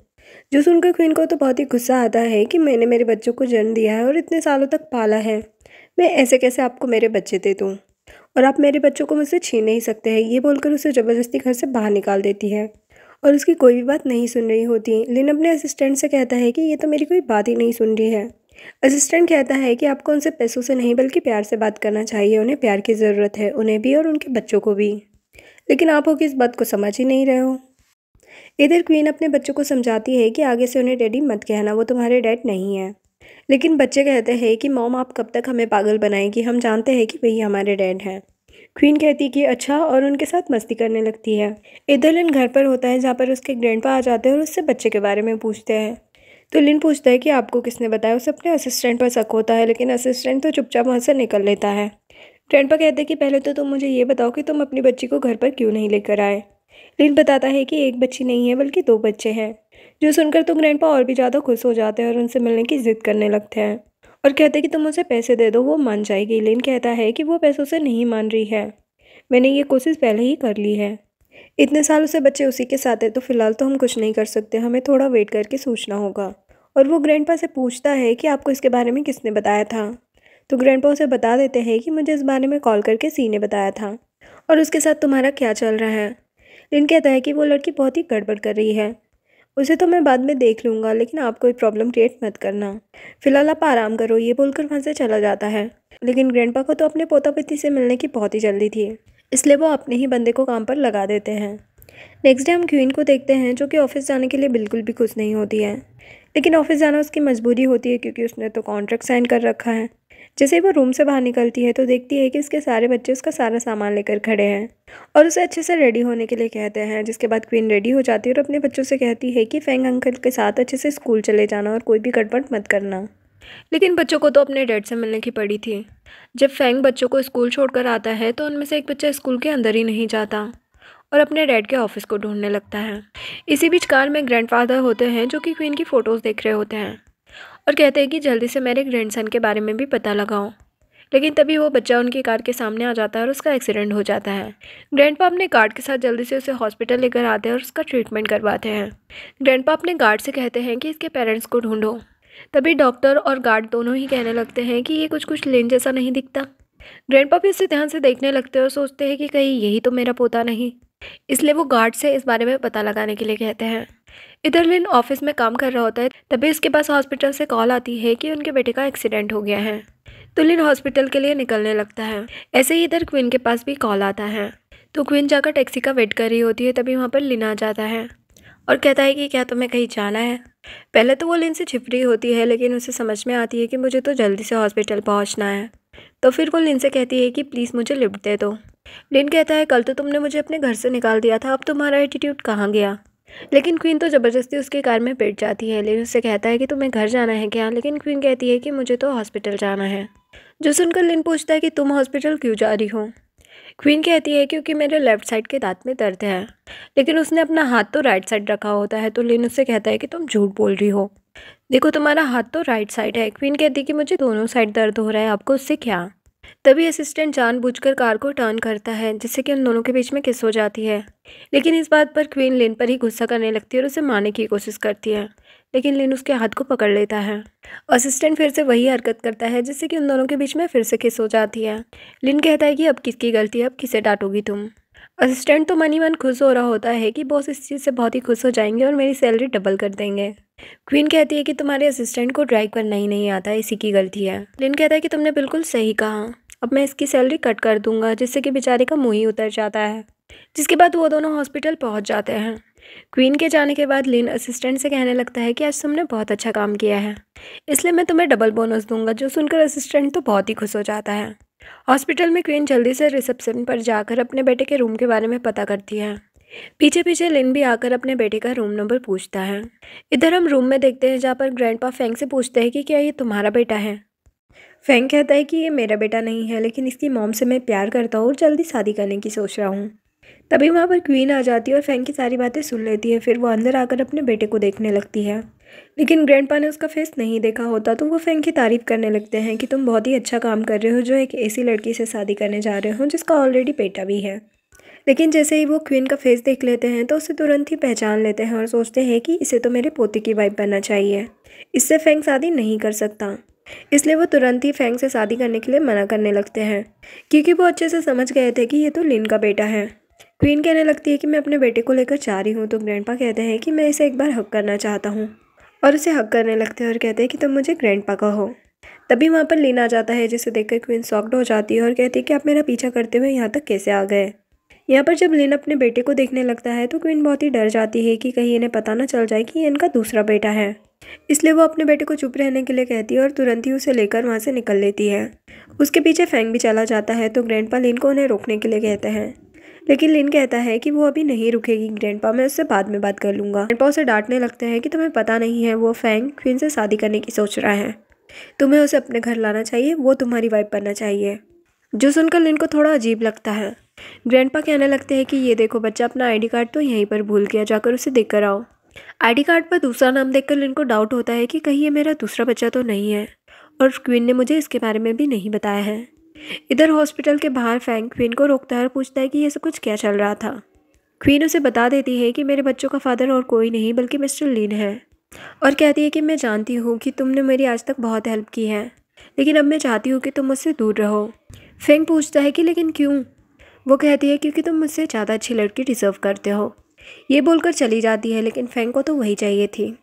Speaker 1: जो सुनकर क्वीन को तो बहुत ही गुस्सा आता है कि मैंने मेरे बच्चों को जन्म दिया है और इतने सालों तक पाला है मैं ऐसे कैसे आपको मेरे बच्चे दे दूँ और आप मेरे बच्चों को मुझसे छीन नहीं सकते हैं ये बोलकर उसे ज़बरदस्ती घर से बाहर निकाल देती है और उसकी कोई भी बात नहीं सुन रही होती लिन अपने असिस्टेंट से कहता है कि ये तो मेरी कोई बात ही नहीं सुन रही है असिस्टेंट कहता है कि आपको उनसे पैसों से नहीं बल्कि प्यार से बात करना चाहिए उन्हें प्यार की ज़रूरत है उन्हें भी और उनके बच्चों को भी लेकिन आप हो कि इस बात को समझ ही नहीं रहे हो इधर क्वीन अपने बच्चों को समझाती है कि आगे से उन्हें डैडी मत कहना वो तुम्हारे डैड नहीं है लेकिन बच्चे कहते हैं कि मोम आप कब तक हमें पागल बनाएगी हम जानते हैं कि वही हमारे डैड हैं क्वीन कहती कि अच्छा और उनके साथ मस्ती करने लगती है इधर घर पर होता है जहाँ पर उसके ग्रैंडपा आ जाते हैं और उससे बच्चे के बारे में पूछते हैं तो लिन पूछता है कि आपको किसने बताया उसे अपने असिस्टेंट पर शक होता है लेकिन असिस्टेंट तो चुपचाप वहाँ से निकल लेता है पर कहते हैं कि पहले तो तुम मुझे ये बताओ कि तुम अपनी बच्ची को घर पर क्यों नहीं लेकर आए लिन बताता है कि एक बच्ची नहीं है बल्कि दो बच्चे हैं जो सुनकर तो पा और भी ज़्यादा खुश हो जाते हैं और उनसे मिलने की ज़िद करने लगते हैं और कहते हैं कि तुम उसे पैसे दे दो वो मान जाएगी लिन कहता है कि वो पैसों से नहीं मान रही है मैंने ये कोशिश पहले ही कर ली है इतने साल उसे बच्चे उसी के साथ हैं तो फ़िलहाल तो हम कुछ नहीं कर सकते हमें थोड़ा वेट करके सोचना होगा और वो ग्रैंडपा से पूछता है कि आपको इसके बारे में किसने बताया था तो ग्रैंडपा उसे बता देते हैं कि मुझे इस बारे में कॉल करके सी ने बताया था और उसके साथ तुम्हारा क्या चल रहा है रिन कहता है कि वो लड़की बहुत ही गड़बड़ कर रही है उसे तो मैं बाद में देख लूँगा लेकिन आप कोई प्रॉब्लम क्रिएट मत करना फ़िलहाल आप आराम करो ये बोलकर वहाँ से चला जाता है लेकिन ग्रैंडपा को तो अपने पोता पति से मिलने की बहुत ही जल्दी थी इसलिए वो अपने ही बंदे को काम पर लगा देते हैं नेक्स्ट डे हम क्वीन को देखते हैं जो कि ऑफिस जाने के लिए बिल्कुल भी खुश नहीं होती है लेकिन ऑफिस जाना उसकी मजबूरी होती है क्योंकि उसने तो कॉन्ट्रैक्ट साइन कर रखा है जैसे ही वो रूम से बाहर निकलती है तो देखती है कि उसके सारे बच्चे उसका सारा सामान लेकर खड़े हैं और उसे अच्छे से रेडी होने के लिए कहते हैं जिसके बाद क्वीन रेडी हो जाती है और अपने बच्चों से कहती है कि फेंग अंकल के साथ अच्छे से स्कूल चले जाना और कोई भी गड़बड़ मत करना लेकिन बच्चों को तो अपने डैड से मिलने की पड़ी थी जब फेंग बच्चों को स्कूल छोड़कर आता है तो उनमें से एक बच्चा स्कूल के अंदर ही नहीं जाता और अपने डैड के ऑफिस को ढूंढने लगता है इसी बीच कार में ग्रैंडफादर होते हैं जो कि क्वीन की फ़ोटोज़ देख रहे होते हैं और कहते हैं कि जल्दी से मेरे ग्रैंडसन के बारे में भी पता लगाओ लेकिन तभी वो बच्चा उनकी कार के सामने आ जाता है और उसका एक्सीडेंट हो जाता है ग्रैंडपा अपने गार्ड के साथ जल्दी से उसे हॉस्पिटल लेकर आते हैं और उसका ट्रीटमेंट करवाते हैं ग्रैंडपा अपने गार्ड से कहते हैं कि इसके पेरेंट्स को ढूंढो तभी डॉक्टर और गार्ड दोनों ही कहने लगते हैं कि ये कुछ कुछ लेन जैसा नहीं दिखता ग्रैंड भी इसे ध्यान से देखने लगते हैं और सोचते हैं कि कहीं यही तो मेरा पोता नहीं इसलिए वो गार्ड से इस बारे में पता लगाने के लिए कहते हैं इधर लिन ऑफिस में काम कर रहा होता है तभी उसके पास हॉस्पिटल से कॉल आती है कि उनके बेटे का एक्सीडेंट हो गया है तो लिन हॉस्पिटल के लिए निकलने लगता है ऐसे ही इधर क्वीन के पास भी कॉल आता है तो क्वीन जाकर टैक्सी का वेट कर रही होती है तभी वहाँ पर लिन आ जाता है और कहता है कि क्या तुम्हें कहीं जाना है पहले तो वो लिन से छिप रही होती है लेकिन उसे समझ में आती है कि मुझे तो जल्दी से हॉस्पिटल पहुँचना है तो फिर वो लिन से कहती है कि प्लीज़ मुझे लिफ्ट दे दो डिन कहता है कल तो तुमने मुझे अपने घर से निकाल दिया था अब तुम्हारा एटीट्यूड कहाँ गया लेकिन क्वीन तो ज़बरदस्ती उसके कार में बैठ जाती है लेकिन उससे कहता है कि तुम्हें घर जाना है क्या लेकिन क्वीन कहती है कि मुझे तो हॉस्पिटल जाना है जो सुनकर लिन पूछता है कि तुम हॉस्पिटल क्यों जा रही हो क्वीन कहती है क्योंकि मेरे लेफ्ट साइड के दांत में दर्द है लेकिन उसने अपना हाथ तो राइट साइड रखा होता है तो लिन उससे कहता है कि तुम झूठ बोल रही हो देखो तुम्हारा हाथ तो राइट साइड है क्वीन कहती है कि मुझे दोनों साइड दर्द हो रहा है आपको उससे क्या तभी असिस्टेंट जानबूझकर कार को टर्न करता है जिससे कि उन दोनों के बीच में किस हो जाती है लेकिन इस बात पर क्वीन लिन पर ही गुस्सा करने लगती है और उसे मारने की कोशिश करती है लेकिन लिन उसके हाथ को पकड़ लेता है असिस्टेंट फिर से वही हरकत करता है जिससे कि उन दोनों के बीच में फिर से किस हो जाती है लिन कहता है कि अब किसकी गलती है अब किसे डांटोगी तुम असिस्टेंट तो मनी मन खुश हो रहा होता है कि बॉस इस चीज़ से बहुत ही खुश हो जाएंगे और मेरी सैलरी डबल कर देंगे क्वीन कहती है कि तुम्हारे असिस्टेंट को ड्राइव करना ही नहीं आता इसी की गलती है लिन कहता है कि तुमने बिल्कुल सही कहा अब मैं इसकी सैलरी कट कर दूंगा जिससे कि बेचारे का मुँह ही उतर जाता है जिसके बाद वो दोनों हॉस्पिटल पहुँच जाते हैं क्वीन के जाने के बाद लिन असिस्टेंट से कहने लगता है कि आज तुमने बहुत अच्छा काम किया है इसलिए मैं तुम्हें डबल बोनस दूंगा जो सुनकर असिस्टेंट तो बहुत ही खुश हो जाता है हॉस्पिटल में क्वीन जल्दी से रिसेप्शन पर जाकर अपने बेटे के रूम के बारे में पता करती है पीछे पीछे लिन भी आकर अपने बेटे का रूम नंबर पूछता है इधर हम रूम में देखते हैं जहाँ पर ग्रैंडपा फेंग से पूछते हैं कि क्या ये तुम्हारा बेटा है फेंग कहता है कि ये मेरा बेटा नहीं है लेकिन इसकी मॉम से मैं प्यार करता हूँ और जल्दी शादी करने की सोच रहा हूँ तभी वहाँ पर क्वीन आ जाती है और फैंग की सारी बातें सुन लेती है फिर वो अंदर आकर अपने बेटे को देखने लगती है लेकिन ग्रैंड ने उसका फेस नहीं देखा होता तो वो फेंक की तारीफ़ करने लगते हैं कि तुम बहुत ही अच्छा काम कर रहे हो जो एक ऐसी लड़की से शादी करने जा रहे हो जिसका ऑलरेडी बेटा भी है लेकिन जैसे ही वो क्वीन का फेस देख लेते हैं तो उसे तुरंत ही पहचान लेते हैं और सोचते हैं कि इसे तो मेरे पोते की वाइफ बनना चाहिए इससे फेंग शादी नहीं कर सकता इसलिए वो तुरंत ही फेंग से शादी करने के लिए मना करने लगते हैं क्योंकि वो अच्छे से समझ गए थे कि ये तो लिन का बेटा है क्वीन कहने लगती है कि मैं अपने बेटे को लेकर जा रही हूँ तो ग्रैंडपा कहते हैं कि मैं इसे एक बार हक करना चाहता हूँ और उसे हक करने लगते हैं और कहते हैं कि तुम तो मुझे ग्रैंडपा कहो तभी वहाँ पर लीन आ जाता है जिसे देखकर क्वीन सॉफ्ट हो जाती है और कहती है कि आप मेरा पीछा करते हुए यहाँ तक कैसे आ गए यहाँ पर जब लिन अपने बेटे को देखने लगता है तो क्वीन बहुत ही डर जाती है कि कहीं इन्हें पता ना चल जाए कि ये इनका दूसरा बेटा है इसलिए वो अपने बेटे को चुप रहने के लिए कहती है और तुरंत ही उसे लेकर वहाँ से निकल लेती है उसके पीछे फैंग भी चला जाता है तो ग्रैंड लिन को उन्हें रोकने के लिए कहते हैं लेकिन लिन कहता है कि वो अभी नहीं रुकेगी ग्रैंडपा मैं उससे बाद में बात कर लूँगा ग्रैंडपा उसे डांटने लगते हैं कि तुम्हें पता नहीं है वो फैंग क्वीन से शादी करने की सोच रहा है तुम्हें उसे अपने घर लाना चाहिए वो तुम्हारी वाइफ बनना चाहिए जो सुनकर लिन को थोड़ा अजीब लगता है ग्रैंडपा कहने लगते हैं कि ये देखो बच्चा अपना आईडी कार्ड तो यहीं पर भूल गया जाकर उसे देख कर आओ आईडी कार्ड पर दूसरा नाम देखकर इनको डाउट होता है कि कहीं ये मेरा दूसरा बच्चा तो नहीं है और क्वीन ने मुझे इसके बारे में भी नहीं बताया है इधर हॉस्पिटल के बाहर फैंक क्वीन को रोकता है और पूछता है कि ये सब कुछ क्या चल रहा था क्वीन उसे बता देती है कि मेरे बच्चों का फादर और कोई नहीं बल्कि मिस्टर लीन है और कहती है कि मैं जानती हूँ कि तुमने मेरी आज तक बहुत हेल्प की है लेकिन अब मैं चाहती हूँ कि तुम मुझसे दूर रहो फेंग पूछता है कि लेकिन क्यों वो कहती है क्योंकि तुम मुझसे ज़्यादा अच्छी लड़की डिज़र्व करते हो ये बोलकर चली जाती है लेकिन फैंग को तो वही चाहिए थी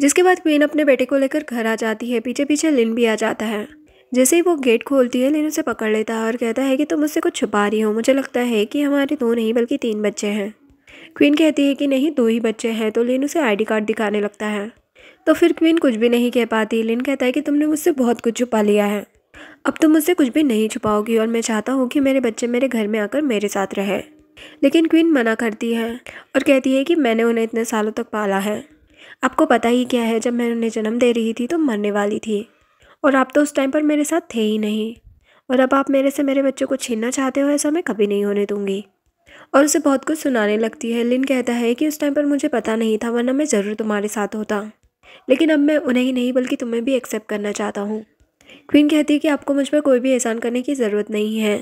Speaker 1: जिसके बाद क्वीन अपने बेटे को लेकर घर आ जाती है पीछे पीछे लिन भी आ जाता है जैसे ही वो गेट खोलती है लिन उसे पकड़ लेता है और कहता है कि तुम मुझसे कुछ छुपा रही हो मुझे लगता है कि हमारे दो नहीं बल्कि तीन बच्चे हैं क्वीन कहती है कि नहीं दो ही बच्चे हैं तो लिन उसे आईडी कार्ड दिखाने लगता है तो फिर क्वीन कुछ भी नहीं कह पाती लिन कहता है कि तुमने मुझसे बहुत कुछ छुपा लिया है अब तुम तो मुझसे कुछ भी नहीं छुपाओगी और मैं चाहता हूँ कि मेरे बच्चे मेरे घर में आकर मेरे साथ रहे लेकिन क्वीन मना करती है और कहती है कि मैंने उन्हें इतने सालों तक पाला है आपको पता ही क्या है जब मैं उन्हें जन्म दे रही थी तो मरने वाली थी और आप तो उस टाइम पर मेरे साथ थे ही नहीं और अब आप मेरे से मेरे बच्चों को छीनना चाहते हो ऐसा मैं कभी नहीं होने दूंगी और उसे बहुत कुछ सुनाने लगती है लिन कहता है कि उस टाइम पर मुझे पता नहीं था वरना मैं ज़रूर तुम्हारे साथ होता लेकिन अब मैं उन्हें ही नहीं बल्कि तुम्हें भी एक्सेप्ट करना चाहता हूँ क्वीन कहती है कि आपको मुझ पर कोई भी एहसान करने की ज़रूरत नहीं है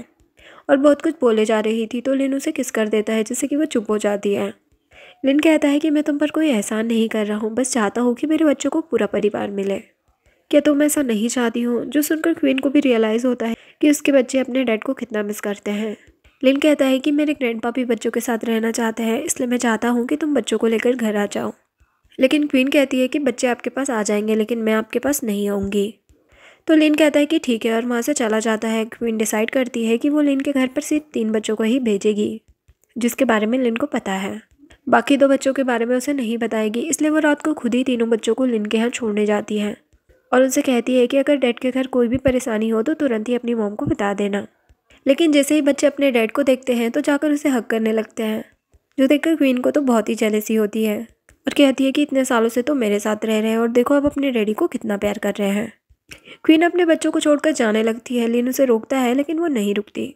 Speaker 1: और बहुत कुछ बोले जा रही थी तो लिन उसे किस कर देता है जिससे कि वो चुप हो जाती है लिन कहता है कि मैं तुम पर कोई एहसान नहीं कर रहा हूँ बस चाहता हूँ कि मेरे बच्चों को पूरा परिवार मिले क्या तुम ऐसा नहीं चाहती हूँ जो सुनकर क्वीन को भी रियलाइज़ होता है कि उसके बच्चे अपने डैड को कितना मिस करते हैं लिन कहता है कि मेरे ग्रैंड भी बच्चों के साथ रहना चाहते हैं इसलिए मैं चाहता हूँ कि तुम बच्चों को लेकर घर आ जाओ लेकिन क्वीन कहती है कि बच्चे आपके पास आ जाएंगे लेकिन मैं आपके पास नहीं आऊँगी तो लिन कहता है कि ठीक है और वहाँ से चला जाता है क्वीन डिसाइड करती है कि वो लिन के घर पर सिर्फ तीन बच्चों को ही भेजेगी जिसके बारे में लिन को पता है बाकी दो बच्चों के बारे में उसे नहीं बताएगी इसलिए वो रात को खुद ही तीनों बच्चों को लिन के यहाँ छोड़ने जाती है और उनसे कहती है कि अगर डैड के घर कोई भी परेशानी हो तो तुरंत ही अपनी मोम को बता देना लेकिन जैसे ही बच्चे अपने डैड को देखते हैं तो जाकर उसे हक करने लगते हैं जो देखकर क्वीन को तो बहुत ही जेलेसी होती है और कहती है कि इतने सालों से तो मेरे साथ रह रहे हैं और देखो अब अपने डैडी को कितना प्यार कर रहे हैं क्वीन अपने बच्चों को छोड़कर जाने लगती है लिन उसे रोकता है लेकिन वो नहीं रुकती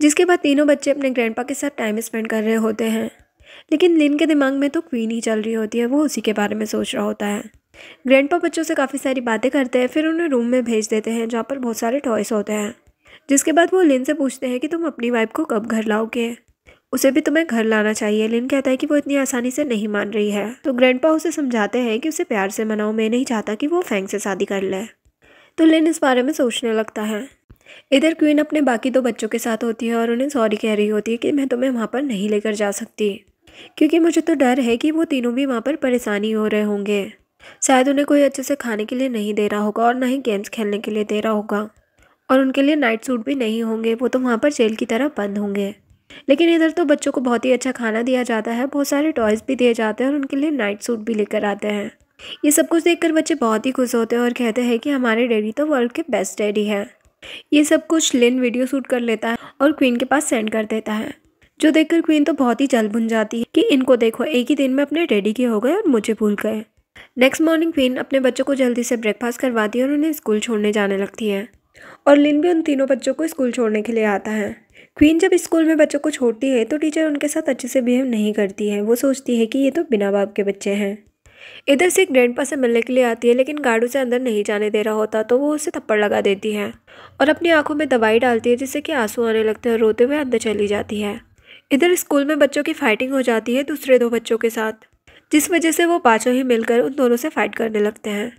Speaker 1: जिसके बाद तीनों बच्चे अपने ग्रैंडपा के साथ टाइम स्पेंड कर रहे होते हैं लेकिन लिन के दिमाग में तो क्वीन ही चल रही होती है वो उसी के बारे में सोच रहा होता है ग्रैंडपा बच्चों से काफ़ी सारी बातें करते हैं फिर उन्हें रूम में भेज देते हैं जहाँ पर बहुत सारे टॉयस होते हैं जिसके बाद वो लिन से पूछते हैं कि तुम अपनी वाइफ को कब घर लाओगे उसे भी तुम्हें घर लाना चाहिए लिन कहता है कि वो इतनी आसानी से नहीं मान रही है तो ग्रैंडपा उसे समझाते हैं कि उसे प्यार से मनाओ मैं नहीं चाहता कि वो फैंग से शादी कर ले तो दुल्हन इस बारे में सोचने लगता है इधर क्वीन अपने बाकी दो बच्चों के साथ होती है और उन्हें सॉरी कह रही होती है कि मैं तुम्हें वहाँ पर नहीं लेकर जा सकती क्योंकि मुझे तो डर है कि वो तीनों भी वहाँ पर परेशानी हो रहे होंगे शायद उन्हें कोई अच्छे से खाने के लिए नहीं दे रहा होगा और ना ही गेम्स खेलने के लिए दे रहा होगा और उनके लिए नाइट सूट भी नहीं होंगे वो तो वहाँ पर जेल की तरह बंद होंगे लेकिन इधर तो बच्चों को बहुत ही अच्छा खाना दिया जाता है बहुत सारे टॉयज़ भी दिए जाते हैं और उनके लिए नाइट सूट भी लेकर आते हैं ये सब कुछ देखकर बच्चे बहुत ही खुश होते हैं और कहते हैं कि हमारे डैडी तो वर्ल्ड के बेस्ट डैडी हैं ये सब कुछ लिन वीडियो शूट कर लेता है और क्वीन के पास सेंड कर देता है जो देखकर क्वीन तो बहुत ही जल भुन जाती है कि इनको देखो एक ही दिन में अपने डैडी के हो गए और मुझे भूल गए नेक्स्ट मॉर्निंग क्वीन अपने बच्चों को जल्दी से ब्रेकफास्ट करवाती है और उन्हें स्कूल छोड़ने जाने लगती है और लिन भी उन तीनों बच्चों को स्कूल छोड़ने के लिए आता है क्वीन जब स्कूल में बच्चों को छोड़ती है तो टीचर उनके साथ अच्छे से बिहेव नहीं करती है वो सोचती है कि ये तो बिना बाप के बच्चे हैं इधर से एक ग्रैंडपा से मिलने के लिए आती है लेकिन गार्ड उसे अंदर नहीं जाने दे रहा होता तो वो उसे थप्पड़ लगा देती है और अपनी आंखों में दवाई डालती है जिससे कि आंसू आने लगते हैं रोते हुए अंदर चली जाती है इधर स्कूल में बच्चों की फाइटिंग हो जाती है दूसरे दो बच्चों के साथ जिस वजह से वो पाँचों ही मिलकर उन दोनों से फाइट करने लगते हैं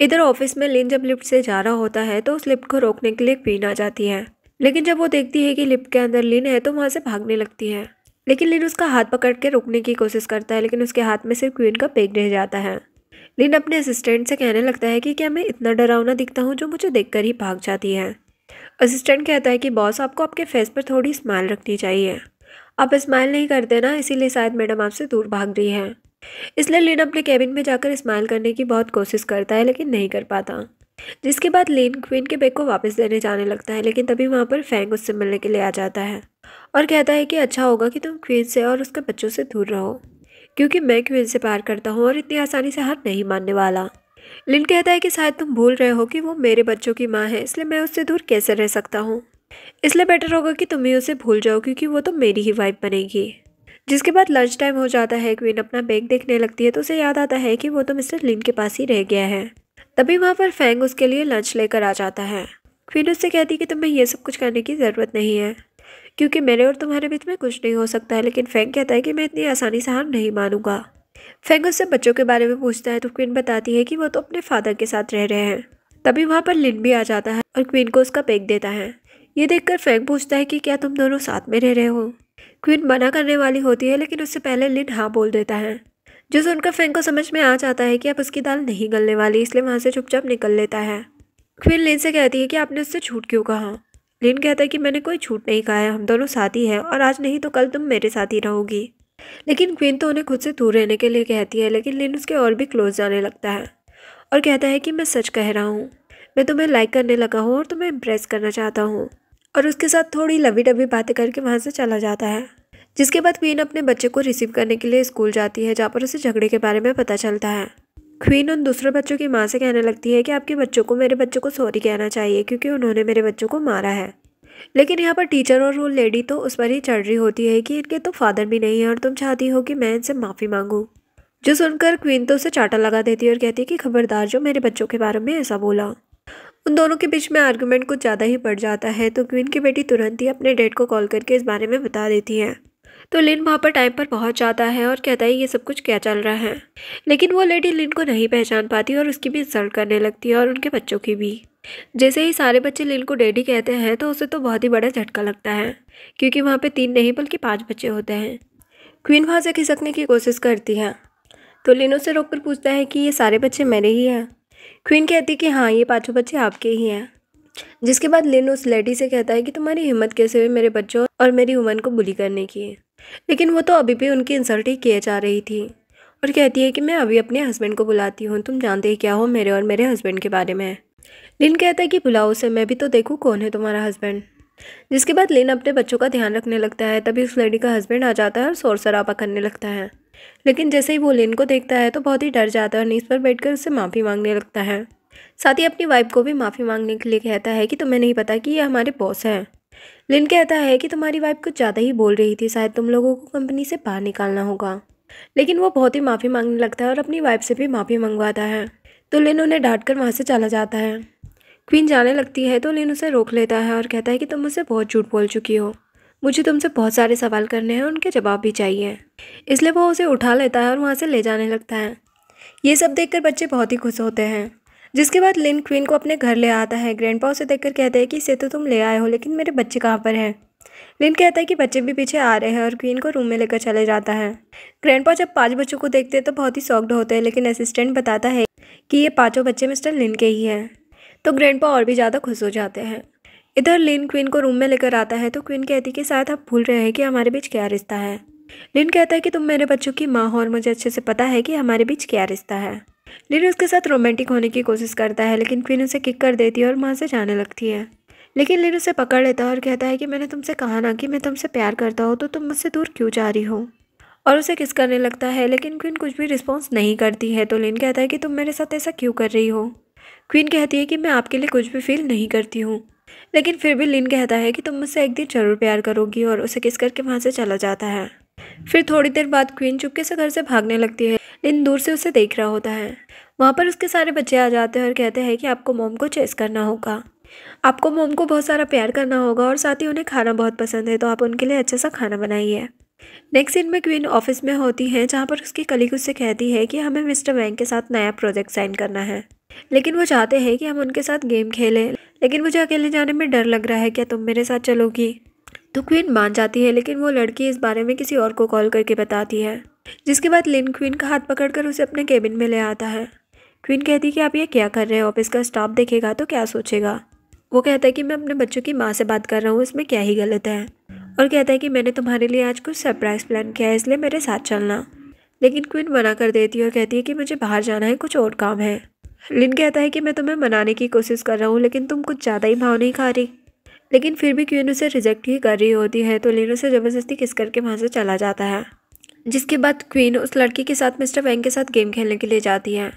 Speaker 1: इधर ऑफिस में लिन जब लिफ्ट से जा रहा होता है तो उस लिफ्ट को रोकने के लिए क्वीन आ जाती है लेकिन जब वो देखती है कि लिफ्ट के अंदर लिन है तो वहाँ से भागने लगती है लेकिन लिन उसका हाथ पकड़ के रुकने की कोशिश करता है लेकिन उसके हाथ में सिर्फ क्वीन का पेग रह जाता है लिन अपने असिस्टेंट से कहने लगता है कि क्या मैं इतना डरावना दिखता हूँ जो मुझे देख ही भाग जाती है असिस्टेंट कहता है कि बॉस आपको आपके फेस पर थोड़ी स्माइल रखनी चाहिए आप स्माइल नहीं करते ना इसीलिए शायद मैडम आपसे दूर भाग रही है इसलिए लिन अपने कैबिन में जाकर स्माइल करने की बहुत कोशिश करता है लेकिन नहीं कर पाता जिसके बाद लिन क्वीन के बैग को वापस देने जाने लगता है लेकिन तभी वहाँ पर फैंग उससे मिलने के लिए आ जाता है और कहता है कि अच्छा होगा कि तुम क्वीन से और उसके बच्चों से दूर रहो क्योंकि मैं क्वीन से प्यार करता हूँ और इतनी आसानी से हार नहीं मानने वाला लिन कहता है कि शायद तुम भूल रहे हो कि वो मेरे बच्चों की माँ है इसलिए मैं उससे दूर कैसे रह सकता हूँ इसलिए बेटर होगा कि तुम ही उसे भूल जाओ क्योंकि वो तो मेरी ही वाइफ बनेगी जिसके बाद लंच टाइम हो जाता है क्वीन अपना बैग देखने लगती है तो उसे याद आता है कि वो तो मिस्टर लिन के पास ही रह गया है तभी वहाँ पर फैंग उसके लिए लंच लेकर आ जाता है क्वीन उससे कहती है कि तुम्हें यह सब कुछ करने की ज़रूरत नहीं है क्योंकि मेरे और तुम्हारे बीच में कुछ नहीं हो सकता है लेकिन फैंग कहता है कि मैं इतनी आसानी से हार नहीं मानूंगा फैंग उससे बच्चों के बारे में पूछता है तो क्वीन बताती है कि वो तो अपने फादर के साथ रह रहे हैं तभी वहाँ पर लिन भी आ जाता है और क्वीन को उसका पेक देता है ये देखकर फैंग पूछता है कि क्या तुम दोनों साथ में रह रहे हो क्वीन मना करने वाली होती है लेकिन उससे पहले लिन हाँ बोल देता है जो सुनकर फैंग को समझ में आ जाता है कि अब उसकी दाल नहीं गलने वाली इसलिए वहाँ से चुपचाप निकल लेता है क्वीन लिन से कहती है कि आपने उससे झूठ क्यों कहा लिन कहता है कि मैंने कोई छूट नहीं कहा है हम दोनों साथी हैं और आज नहीं तो कल तुम मेरे साथ ही रहोगी लेकिन क्वीन तो उन्हें खुद से दूर रहने के लिए कहती है लेकिन लिन उसके और भी क्लोज जाने लगता है और कहता है कि मैं सच कह रहा हूँ मैं तुम्हें लाइक करने लगा हूँ और तुम्हें इम्प्रेस करना चाहता हूँ और उसके साथ थोड़ी लवी डबी बातें करके वहाँ से चला जाता है जिसके बाद क्वीन अपने बच्चे को रिसीव करने के लिए स्कूल जाती है जहाँ पर उसे झगड़े के बारे में पता चलता है क्वीन उन दूसरे बच्चों की माँ से कहने लगती है कि आपके बच्चों को मेरे बच्चों को सॉरी कहना चाहिए क्योंकि उन्होंने मेरे बच्चों को मारा है लेकिन यहाँ पर टीचर और वो लेडी तो उस पर ही चढ़ रही होती है कि इनके तो फादर भी नहीं है और तुम चाहती हो कि मैं इनसे माफ़ी मांगूँ जो सुनकर क्वीन तो उसे चाटा लगा देती है और कहती है कि खबरदार जो मेरे बच्चों के बारे में ऐसा बोला उन दोनों के बीच में आर्गुमेंट कुछ ज़्यादा ही बढ़ जाता है तो क्वीन की बेटी तुरंत ही अपने डैड को कॉल करके इस बारे में बता देती है तो लिन वहाँ पर टाइम पर पहुँच जाता है और कहता है ये सब कुछ क्या चल रहा है लेकिन वो लेडी लिन को नहीं पहचान पाती और उसकी भी इंसल्ट करने लगती है और उनके बच्चों की भी जैसे ही सारे बच्चे लिन को डैडी कहते हैं तो उसे तो बहुत ही बड़ा झटका लगता है क्योंकि वहाँ पर तीन नहीं बल्कि पाँच बच्चे होते हैं क्वीन वहाँ से खिसकने की कोशिश करती है तो लिन उसे रोक कर पूछता है कि ये सारे बच्चे मेरे ही हैं क्वीन कहती है कि हाँ ये पाँचों बच्चे आपके ही हैं जिसके बाद लिन उस लेडी से कहता है कि तुम्हारी हिम्मत कैसे हुई मेरे बच्चों और मेरी उमन को बुली करने की लेकिन वो तो अभी भी उनकी इंसल्ट ही किए जा रही थी और कहती है कि मैं अभी अपने हस्बैंड को बुलाती हूँ तुम जानते ही क्या हो मेरे और मेरे हस्बैंड के बारे में लिन कहता है कि बुलाओ उसे मैं भी तो देखूँ कौन है तुम्हारा हस्बैंड जिसके बाद लिन अपने बच्चों का ध्यान रखने लगता है तभी उस लेडी का हस्बैंड आ जाता है और शोर शराबा करने लगता है लेकिन जैसे ही वो लिन को देखता है तो बहुत ही डर जाता है और नीच पर बैठकर उससे माफ़ी मांगने लगता है साथ ही अपनी वाइफ को भी माफ़ी मांगने के लिए कहता है कि तुम्हें नहीं पता कि ये हमारे बॉस हैं लिन कहता है कि तुम्हारी वाइफ कुछ ज़्यादा ही बोल रही थी शायद तुम लोगों को कंपनी से बाहर निकालना होगा लेकिन वो बहुत ही माफ़ी मांगने लगता है और अपनी वाइफ से भी माफ़ी मंगवाता है तो लिन उन्हें डांट कर वहाँ से चला जाता है क्वीन जाने लगती है तो लिन उसे रोक लेता है और कहता है कि तुम मुझसे बहुत झूठ बोल चुकी हो मुझे तुमसे बहुत सारे सवाल करने हैं उनके जवाब भी चाहिए इसलिए वो उसे उठा लेता है और वहाँ से ले जाने लगता है ये सब देखकर बच्चे बहुत ही खुश होते हैं जिसके बाद लिन क्वीन को अपने घर ले आता है ग्रैंडपा उसे देखकर कहते हैं कि इसे तो तुम ले आए हो लेकिन मेरे बच्चे कहाँ पर हैं लिन कहता है कि बच्चे भी पीछे आ रहे हैं और क्वीन को रूम में लेकर चले जाता है ग्रैंडपा जब पांच बच्चों को देखते हैं तो बहुत ही सॉक्ड होते हैं लेकिन असिस्टेंट बताता है कि ये पाँचों बच्चे मिस्टर लिन के ही हैं तो ग्रैंडपा और भी ज़्यादा खुश हो जाते हैं इधर लिन क्वीन को रूम में लेकर आता है तो क्वीन कहती है कि शायद आप भूल रहे हैं कि हमारे बीच क्या रिश्ता है लिन कहता है कि तुम मेरे बच्चों की माँ हो और मुझे अच्छे से पता है कि हमारे बीच क्या रिश्ता है लिन उसके साथ रोमांटिक होने की कोशिश करता है लेकिन क्वीन उसे किक कर देती है और वहाँ से जाने लगती है लेकिन लिन उसे पकड़ लेता है और कहता है कि मैंने तुमसे कहा ना कि मैं तुमसे प्यार करता हूँ तो तुम मुझसे दूर क्यों जा रही हो और उसे किस करने लगता है लेकिन क्वीन कुछ भी रिस्पॉन्स नहीं करती है तो लिन कहता है कि तुम मेरे साथ ऐसा क्यों कर रही हो क्वीन कहती है कि मैं आपके लिए कुछ भी फील नहीं करती हूँ लेकिन फिर भी लिन कहता है कि तुम मुझसे एक दिन ज़रूर प्यार करोगी और उसे किस करके वहाँ से चला जाता है फिर थोड़ी देर बाद क्वीन चुपके से घर से भागने लगती है लिन दूर से उसे देख रहा होता है वहाँ पर उसके सारे बच्चे आ जाते हैं और कहते हैं कि आपको मोम को चेस करना होगा आपको मोम को बहुत सारा प्यार करना होगा और साथ ही उन्हें खाना बहुत पसंद है तो आप उनके लिए अच्छा सा खाना बनाइए नेक्स्ट दिन में क्वीन ऑफिस में होती है जहाँ पर उसकी कलीग उससे कहती है कि हमें मिस्टर वैंग के साथ नया प्रोजेक्ट साइन करना है लेकिन वो चाहते हैं कि हम उनके साथ गेम खेलें लेकिन मुझे अकेले जाने में डर लग रहा है क्या तुम मेरे साथ चलोगी तो क्वीन मान जाती है लेकिन वो लड़की इस बारे में किसी और को कॉल करके बताती है जिसके बाद लिन क्वीन का हाथ पकड़कर उसे अपने केबिन में ले आता है क्वीन कहती कि आप ये क्या कर रहे हो ऑफिस का स्टाफ देखेगा तो क्या सोचेगा वो कहता है कि मैं अपने बच्चों की माँ से बात कर रहा हूँ इसमें क्या ही गलत है और कहता है कि मैंने तुम्हारे लिए आज कुछ सरप्राइज़ प्लान किया है इसलिए मेरे साथ चलना लेकिन क्विन मना कर देती है और कहती है कि मुझे बाहर जाना है कुछ और काम है लिन कहता है कि मैं तुम्हें मनाने की कोशिश कर रहा हूँ लेकिन तुम कुछ ज़्यादा ही भाव नहीं खा रही लेकिन फिर भी क्यून उसे रिजेक्ट ही कर रही होती है तो लिन उसे ज़बरदस्ती किस करके वहाँ से चला जाता है जिसके बाद क्वीन उस लड़की के साथ मिस्टर वैंग के साथ गेम खेलने के लिए जाती है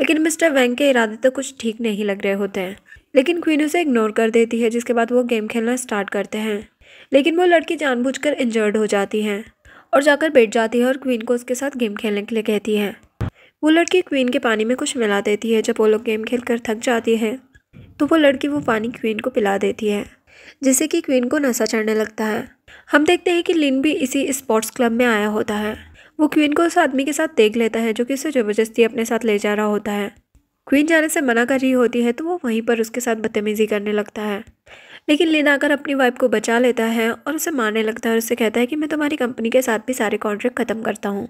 Speaker 1: लेकिन मिस्टर वैंग के इरादे तो कुछ ठीक नहीं लग रहे होते हैं लेकिन क्वीन उसे इग्नोर कर देती है जिसके बाद वो गेम खेलना स्टार्ट करते हैं लेकिन वो लड़की जानबूझकर इंजर्ड हो जाती है और जाकर बैठ जाती है और क्वीन को उसके साथ गेम खेलने के लिए कहती है वो लड़की क्वीन के पानी में कुछ मिला देती है जब वो लोग गेम खेल कर थक जाती है तो वो लड़की वो पानी क्वीन को पिला देती है जिससे कि क्वीन को नशा चढ़ने लगता है हम देखते हैं कि लिन भी इसी स्पोर्ट्स क्लब में आया होता है वो क्वीन को उस आदमी के साथ देख लेता है जो कि उसे ज़बरदस्ती अपने साथ ले जा रहा होता है क्वीन जाने से मना कर रही होती है तो वो वहीं पर उसके साथ बदतमीज़ी करने लगता है लेकिन लिन आकर अपनी वाइफ को बचा लेता है और उसे मारने लगता है और उसे कहता है कि मैं तुम्हारी कंपनी के साथ भी सारे कॉन्ट्रैक्ट ख़त्म करता हूँ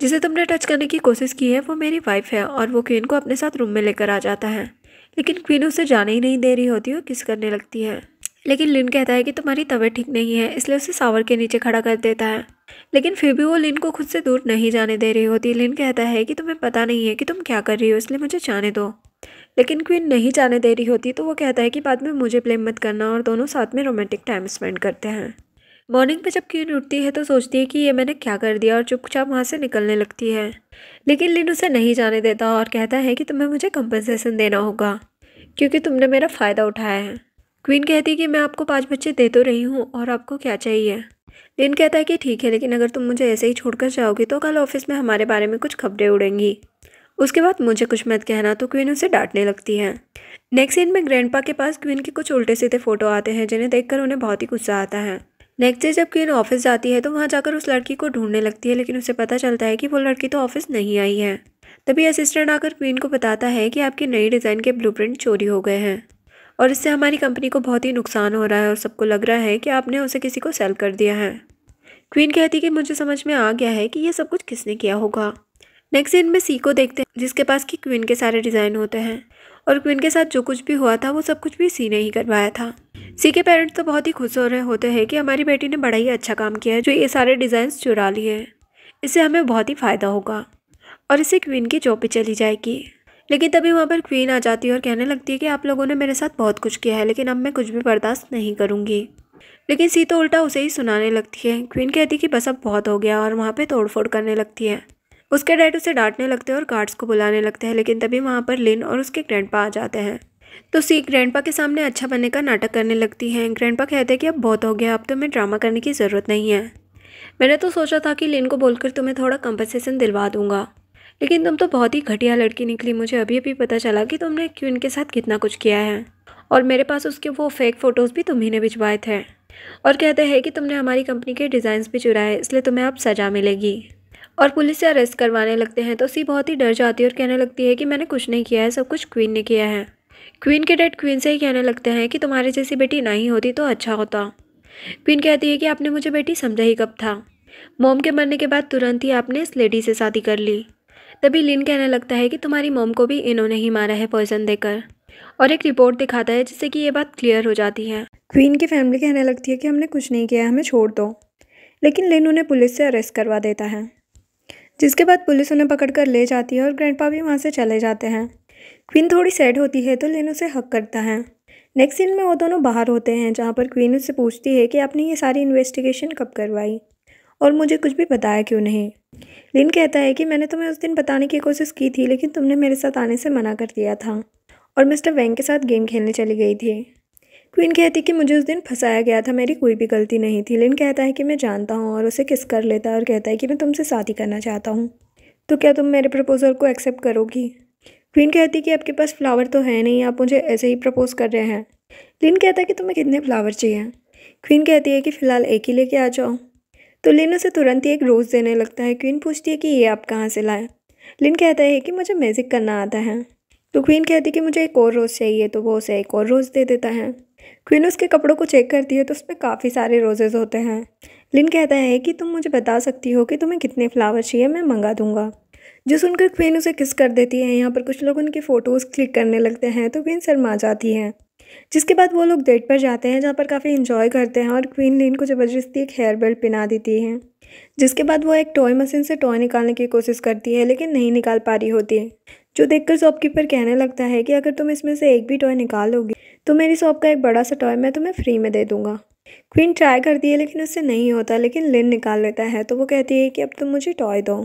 Speaker 1: जिसे तुमने टच करने की कोशिश की है वो मेरी वाइफ है और वो क्वीन को अपने साथ रूम में लेकर आ जाता है लेकिन क्वीन उसे जाने ही नहीं दे रही होती और किस करने लगती है लेकिन लिन कहता है कि तुम्हारी तबीयत ठीक नहीं है इसलिए उसे सावर के नीचे खड़ा कर देता है लेकिन फिर भी वो लिन को खुद से दूर नहीं जाने दे रही होती लिन कहता है कि तुम्हें पता नहीं है कि तुम क्या कर रही हो इसलिए मुझे जाने दो लेकिन क्वीन नहीं जाने दे रही होती तो वो कहता है कि बाद में मुझे ब्लेम मत करना और दोनों साथ में रोमांटिक टाइम स्पेंड करते हैं मॉर्निंग में जब क्वीन उठती है तो सोचती है कि ये मैंने क्या कर दिया और चुपचाप वहाँ से निकलने लगती है लेकिन लिन उसे नहीं जाने देता और कहता है कि तुम्हें मुझे कंपनसेशन देना होगा क्योंकि तुमने मेरा फ़ायदा उठाया है क्वीन कहती है कि मैं आपको पाँच बच्चे दे तो रही हूँ और आपको क्या चाहिए लिन कहता है कि ठीक है लेकिन अगर तुम मुझे ऐसे ही छोड़कर जाओगे तो कल ऑफिस में हमारे बारे में कुछ खबरें उड़ेंगी उसके बाद मुझे कुछ मत कहना तो क्वीन उसे डांटने लगती है नेक्स्ट सीन में ग्रैंडपा के पास क्वीन के कुछ उल्टे सीधे फोटो आते हैं जिन्हें देखकर उन्हें बहुत ही गुस्सा आता है नेक्स्ट डे जब क्वीन ऑफिस जाती है तो वहाँ जाकर उस लड़की को ढूंढने लगती है लेकिन उसे पता चलता है कि वो लड़की तो ऑफिस नहीं आई है तभी असिस्टेंट आकर क्वीन को बताता है कि आपकी नई डिज़ाइन के ब्लूप्रिंट चोरी हो गए हैं और इससे हमारी कंपनी को बहुत ही नुकसान हो रहा है और सबको लग रहा है कि आपने उसे किसी को सेल कर दिया है क्वीन कहती कि मुझे समझ में आ गया है कि ये सब कुछ किसने किया होगा नेक्स्ट दिन में सी को देखते हैं जिसके पास कि क्वीन के सारे डिज़ाइन होते हैं और क्वीन के साथ जो कुछ भी हुआ था वो सब कुछ भी सी ने ही करवाया था सी के पेरेंट्स तो बहुत ही खुश हो रहे होते हैं कि हमारी बेटी ने बड़ा ही अच्छा काम किया है जो ये सारे डिज़ाइन चुरा लिए इससे हमें बहुत ही फ़ायदा होगा और इससे क्वीन की जॉब भी चली जाएगी लेकिन तभी वहाँ पर क्वीन आ जाती है और कहने लगती है कि आप लोगों ने मेरे साथ बहुत कुछ किया है लेकिन अब मैं कुछ भी बर्दाश्त नहीं करूँगी लेकिन सी तो उल्टा उसे ही सुनाने लगती है क्वीन कहती है कि बस अब बहुत हो गया और वहाँ पर तोड़फोड़ करने लगती है उसके डैड उसे डांटने लगते हैं और गार्ड्स को बुलाने लगते हैं लेकिन तभी वहाँ पर लिन और उसके ग्रैंड आ जाते हैं तो सी ग्रैंडपा के सामने अच्छा बनने का नाटक करने लगती है ग्रैंडपा कहते हैं कि अब बहुत हो गया अब तुम्हें तो ड्रामा करने की ज़रूरत नहीं है मैंने तो सोचा था कि लिन को बोलकर तुम्हें थोड़ा कंपनसेशन दिलवा दूंगा लेकिन तुम तो बहुत ही घटिया लड़की निकली मुझे अभी अभी पता चला कि तुमने क्यों इनके साथ कितना कुछ किया है और मेरे पास उसके वो फेक फ़ोटोज़ भी तुम्हें भिजवाए थे और कहते हैं कि तुमने हमारी कंपनी के डिज़ाइंस भी चुराए इसलिए तुम्हें अब सज़ा मिलेगी और पुलिस से अरेस्ट करवाने लगते हैं तो सी बहुत ही डर जाती है और कहने लगती है कि मैंने कुछ नहीं किया है सब कुछ क्वीन ने किया है क्वीन के डेड क्वीन से ही कहने लगते हैं कि तुम्हारे जैसी बेटी नहीं होती तो अच्छा होता क्वीन कहती है कि आपने मुझे बेटी समझा ही कब था मोम के मरने के बाद तुरंत ही आपने इस लेडी से शादी कर ली तभी लिन कहने लगता है कि तुम्हारी मोम को भी इन्होंने ही मारा है पॉइजन देकर और एक रिपोर्ट दिखाता है जिससे कि ये बात क्लियर हो जाती है क्वीन की फैमिली कहने लगती है कि हमने कुछ नहीं किया हमें छोड़ दो लेकिन लिन उन्हें पुलिस से अरेस्ट करवा देता है जिसके बाद पुलिस उन्हें कर ले जाती है और पा भी वहाँ से चले जाते हैं क्वीन थोड़ी सैड होती है तो लिन उसे हक करता है नेक्स्ट सीन में वो दोनों बाहर होते हैं जहाँ पर क्वीन उससे पूछती है कि आपने ये सारी इन्वेस्टिगेशन कब करवाई और मुझे कुछ भी बताया क्यों नहीं लिन कहता है कि मैंने तुम्हें उस दिन बताने की कोशिश की थी लेकिन तुमने मेरे साथ आने से मना कर दिया था और मिस्टर वैंग के साथ गेम खेलने चली गई थी क्वीन कहती कि मुझे उस दिन फंसाया गया था मेरी कोई भी गलती नहीं थी लिन कहता है कि मैं जानता हूँ और उसे किस कर लेता है और कहता है कि मैं तुमसे शादी करना चाहता हूँ तो क्या तुम मेरे प्रपोज़ल को एक्सेप्ट करोगी क्वीन कहती कि आपके पास फ्लावर तो है नहीं आप मुझे ऐसे ही प्रपोज़ कर रहे हैं लिन कहता है कि तुम्हें कितने फ्लावर चाहिए क्वीन कहती है कि फ़िलहाल एक ही लेके आ जाओ तो लिन उसे तुरंत ही एक रोज़ देने लगता है क्वीन पूछती है कि ये आप कहाँ से लाए लिन कहता है कि मुझे मैजिक करना आता है तो क्वीन कहती है कि मुझे एक और रोज़ चाहिए तो वो उसे एक और रोज़ दे देता है क्वीन उसके कपड़ों को चेक करती है तो उसमें काफ़ी सारे रोजेज़ होते हैं लिन कहता है कि तुम मुझे बता सकती हो कि तुम्हें कितने फ्लावर चाहिए मैं मंगा दूंगा जो सुनकर क्वीन उसे किस कर देती है यहाँ पर कुछ लोग उनकी फ़ोटोज़ क्लिक करने लगते हैं तो क्वीन शर्मा जाती है जिसके बाद वो लोग डेट पर जाते हैं जहाँ पर काफ़ी इन्जॉय करते हैं और क्वीन ने इनको ज़बरदस्ती एक हेयर बेल्ट पहना देती है जिसके बाद वो एक टॉय मशीन से टॉय निकालने की कोशिश करती है लेकिन नहीं निकाल पा रही होती है जो देखकर शॉपकीपर कहने लगता है कि अगर तुम इसमें से एक भी टॉय निकालोगी तो मेरी शॉप का एक बड़ा सा टॉय मैं तुम्हें फ्री में दे दूँगा क्वीन ट्राई करती है लेकिन उससे नहीं होता लेकिन लिन निकाल लेता है तो वो कहती है कि अब तुम मुझे टॉय दो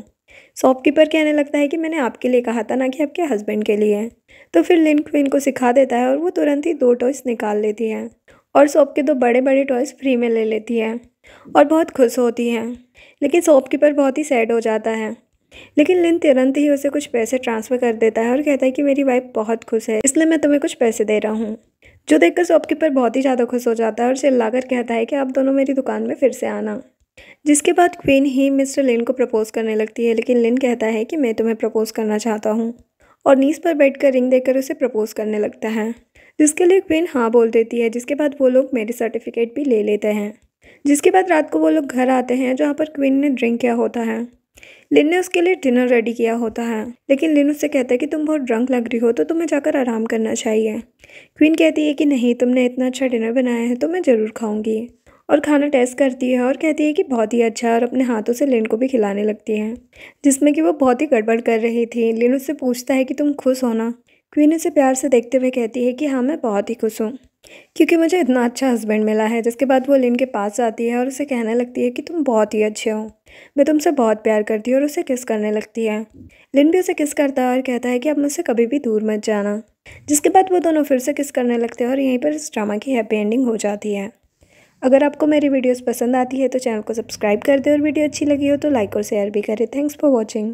Speaker 1: शॉपकीपर कहने लगता है कि मैंने आपके लिए कहा था ना कि आपके हस्बैंड के लिए तो फिर लिन क्वीन को सिखा देता है और वो तुरंत ही दो टॉयस निकाल लेती है और शॉप के दो बड़े बड़े टॉयस फ्री में ले लेती है और बहुत खुश होती है लेकिन शॉपकीपर बहुत ही सैड हो जाता है लेकिन लिन तुरंत ही उसे कुछ पैसे ट्रांसफ़र कर देता है और कहता है कि मेरी वाइफ बहुत खुश है इसलिए मैं तुम्हें कुछ पैसे दे रहा हूँ जो देखकर शॉपकीपर बहुत ही ज़्यादा खुश हो जाता है और चिल्लाकर कहता है कि आप दोनों मेरी दुकान में फिर से आना जिसके बाद क्वीन ही मिस्टर लिन को प्रपोज करने लगती है लेकिन लिन कहता है कि मैं तुम्हें प्रपोज करना चाहता हूँ और नीस पर बैठकर रिंग देकर उसे प्रपोज करने लगता है जिसके लिए क्वीन हाँ बोल देती है जिसके बाद वो लोग मेरी सर्टिफिकेट भी ले लेते हैं जिसके बाद रात को वो लोग घर आते हैं जहाँ पर क्वीन ने ड्रिंक किया होता है लिन ने उसके लिए डिनर रेडी किया होता है लेकिन लिन उससे कहता है कि तुम बहुत ड्रंक लग रही हो तो तुम्हें जाकर आराम करना चाहिए क्वीन कहती है कि नहीं तुमने इतना अच्छा डिनर बनाया है तो मैं ज़रूर खाऊंगी और खाना टेस्ट करती है और कहती है कि बहुत ही अच्छा है और अपने हाथों से लिन को भी खिलाने लगती है जिसमें कि वो बहुत ही गड़बड़ कर रही थी लिन उससे पूछता है कि तुम खुश हो ना क्वीन उसे प्यार से देखते हुए कहती है कि हाँ मैं बहुत ही खुश हूँ क्योंकि मुझे इतना अच्छा हस्बैंड मिला है जिसके बाद वो लिन के पास आती है और उसे कहने लगती है कि तुम बहुत ही अच्छे हो मैं तुमसे बहुत प्यार करती हूँ और उसे किस करने लगती है लिन भी उसे किस करता है और कहता है कि अब मुझसे कभी भी दूर मत जाना जिसके बाद वो दोनों फिर से किस करने लगते हैं और यहीं पर इस ड्रामा की हैप्पी एंडिंग हो जाती है अगर आपको मेरी वीडियोस पसंद आती है तो चैनल को सब्सक्राइब कर दें और वीडियो अच्छी लगी हो तो लाइक और शेयर भी करें थैंक्स फॉर वॉचिंग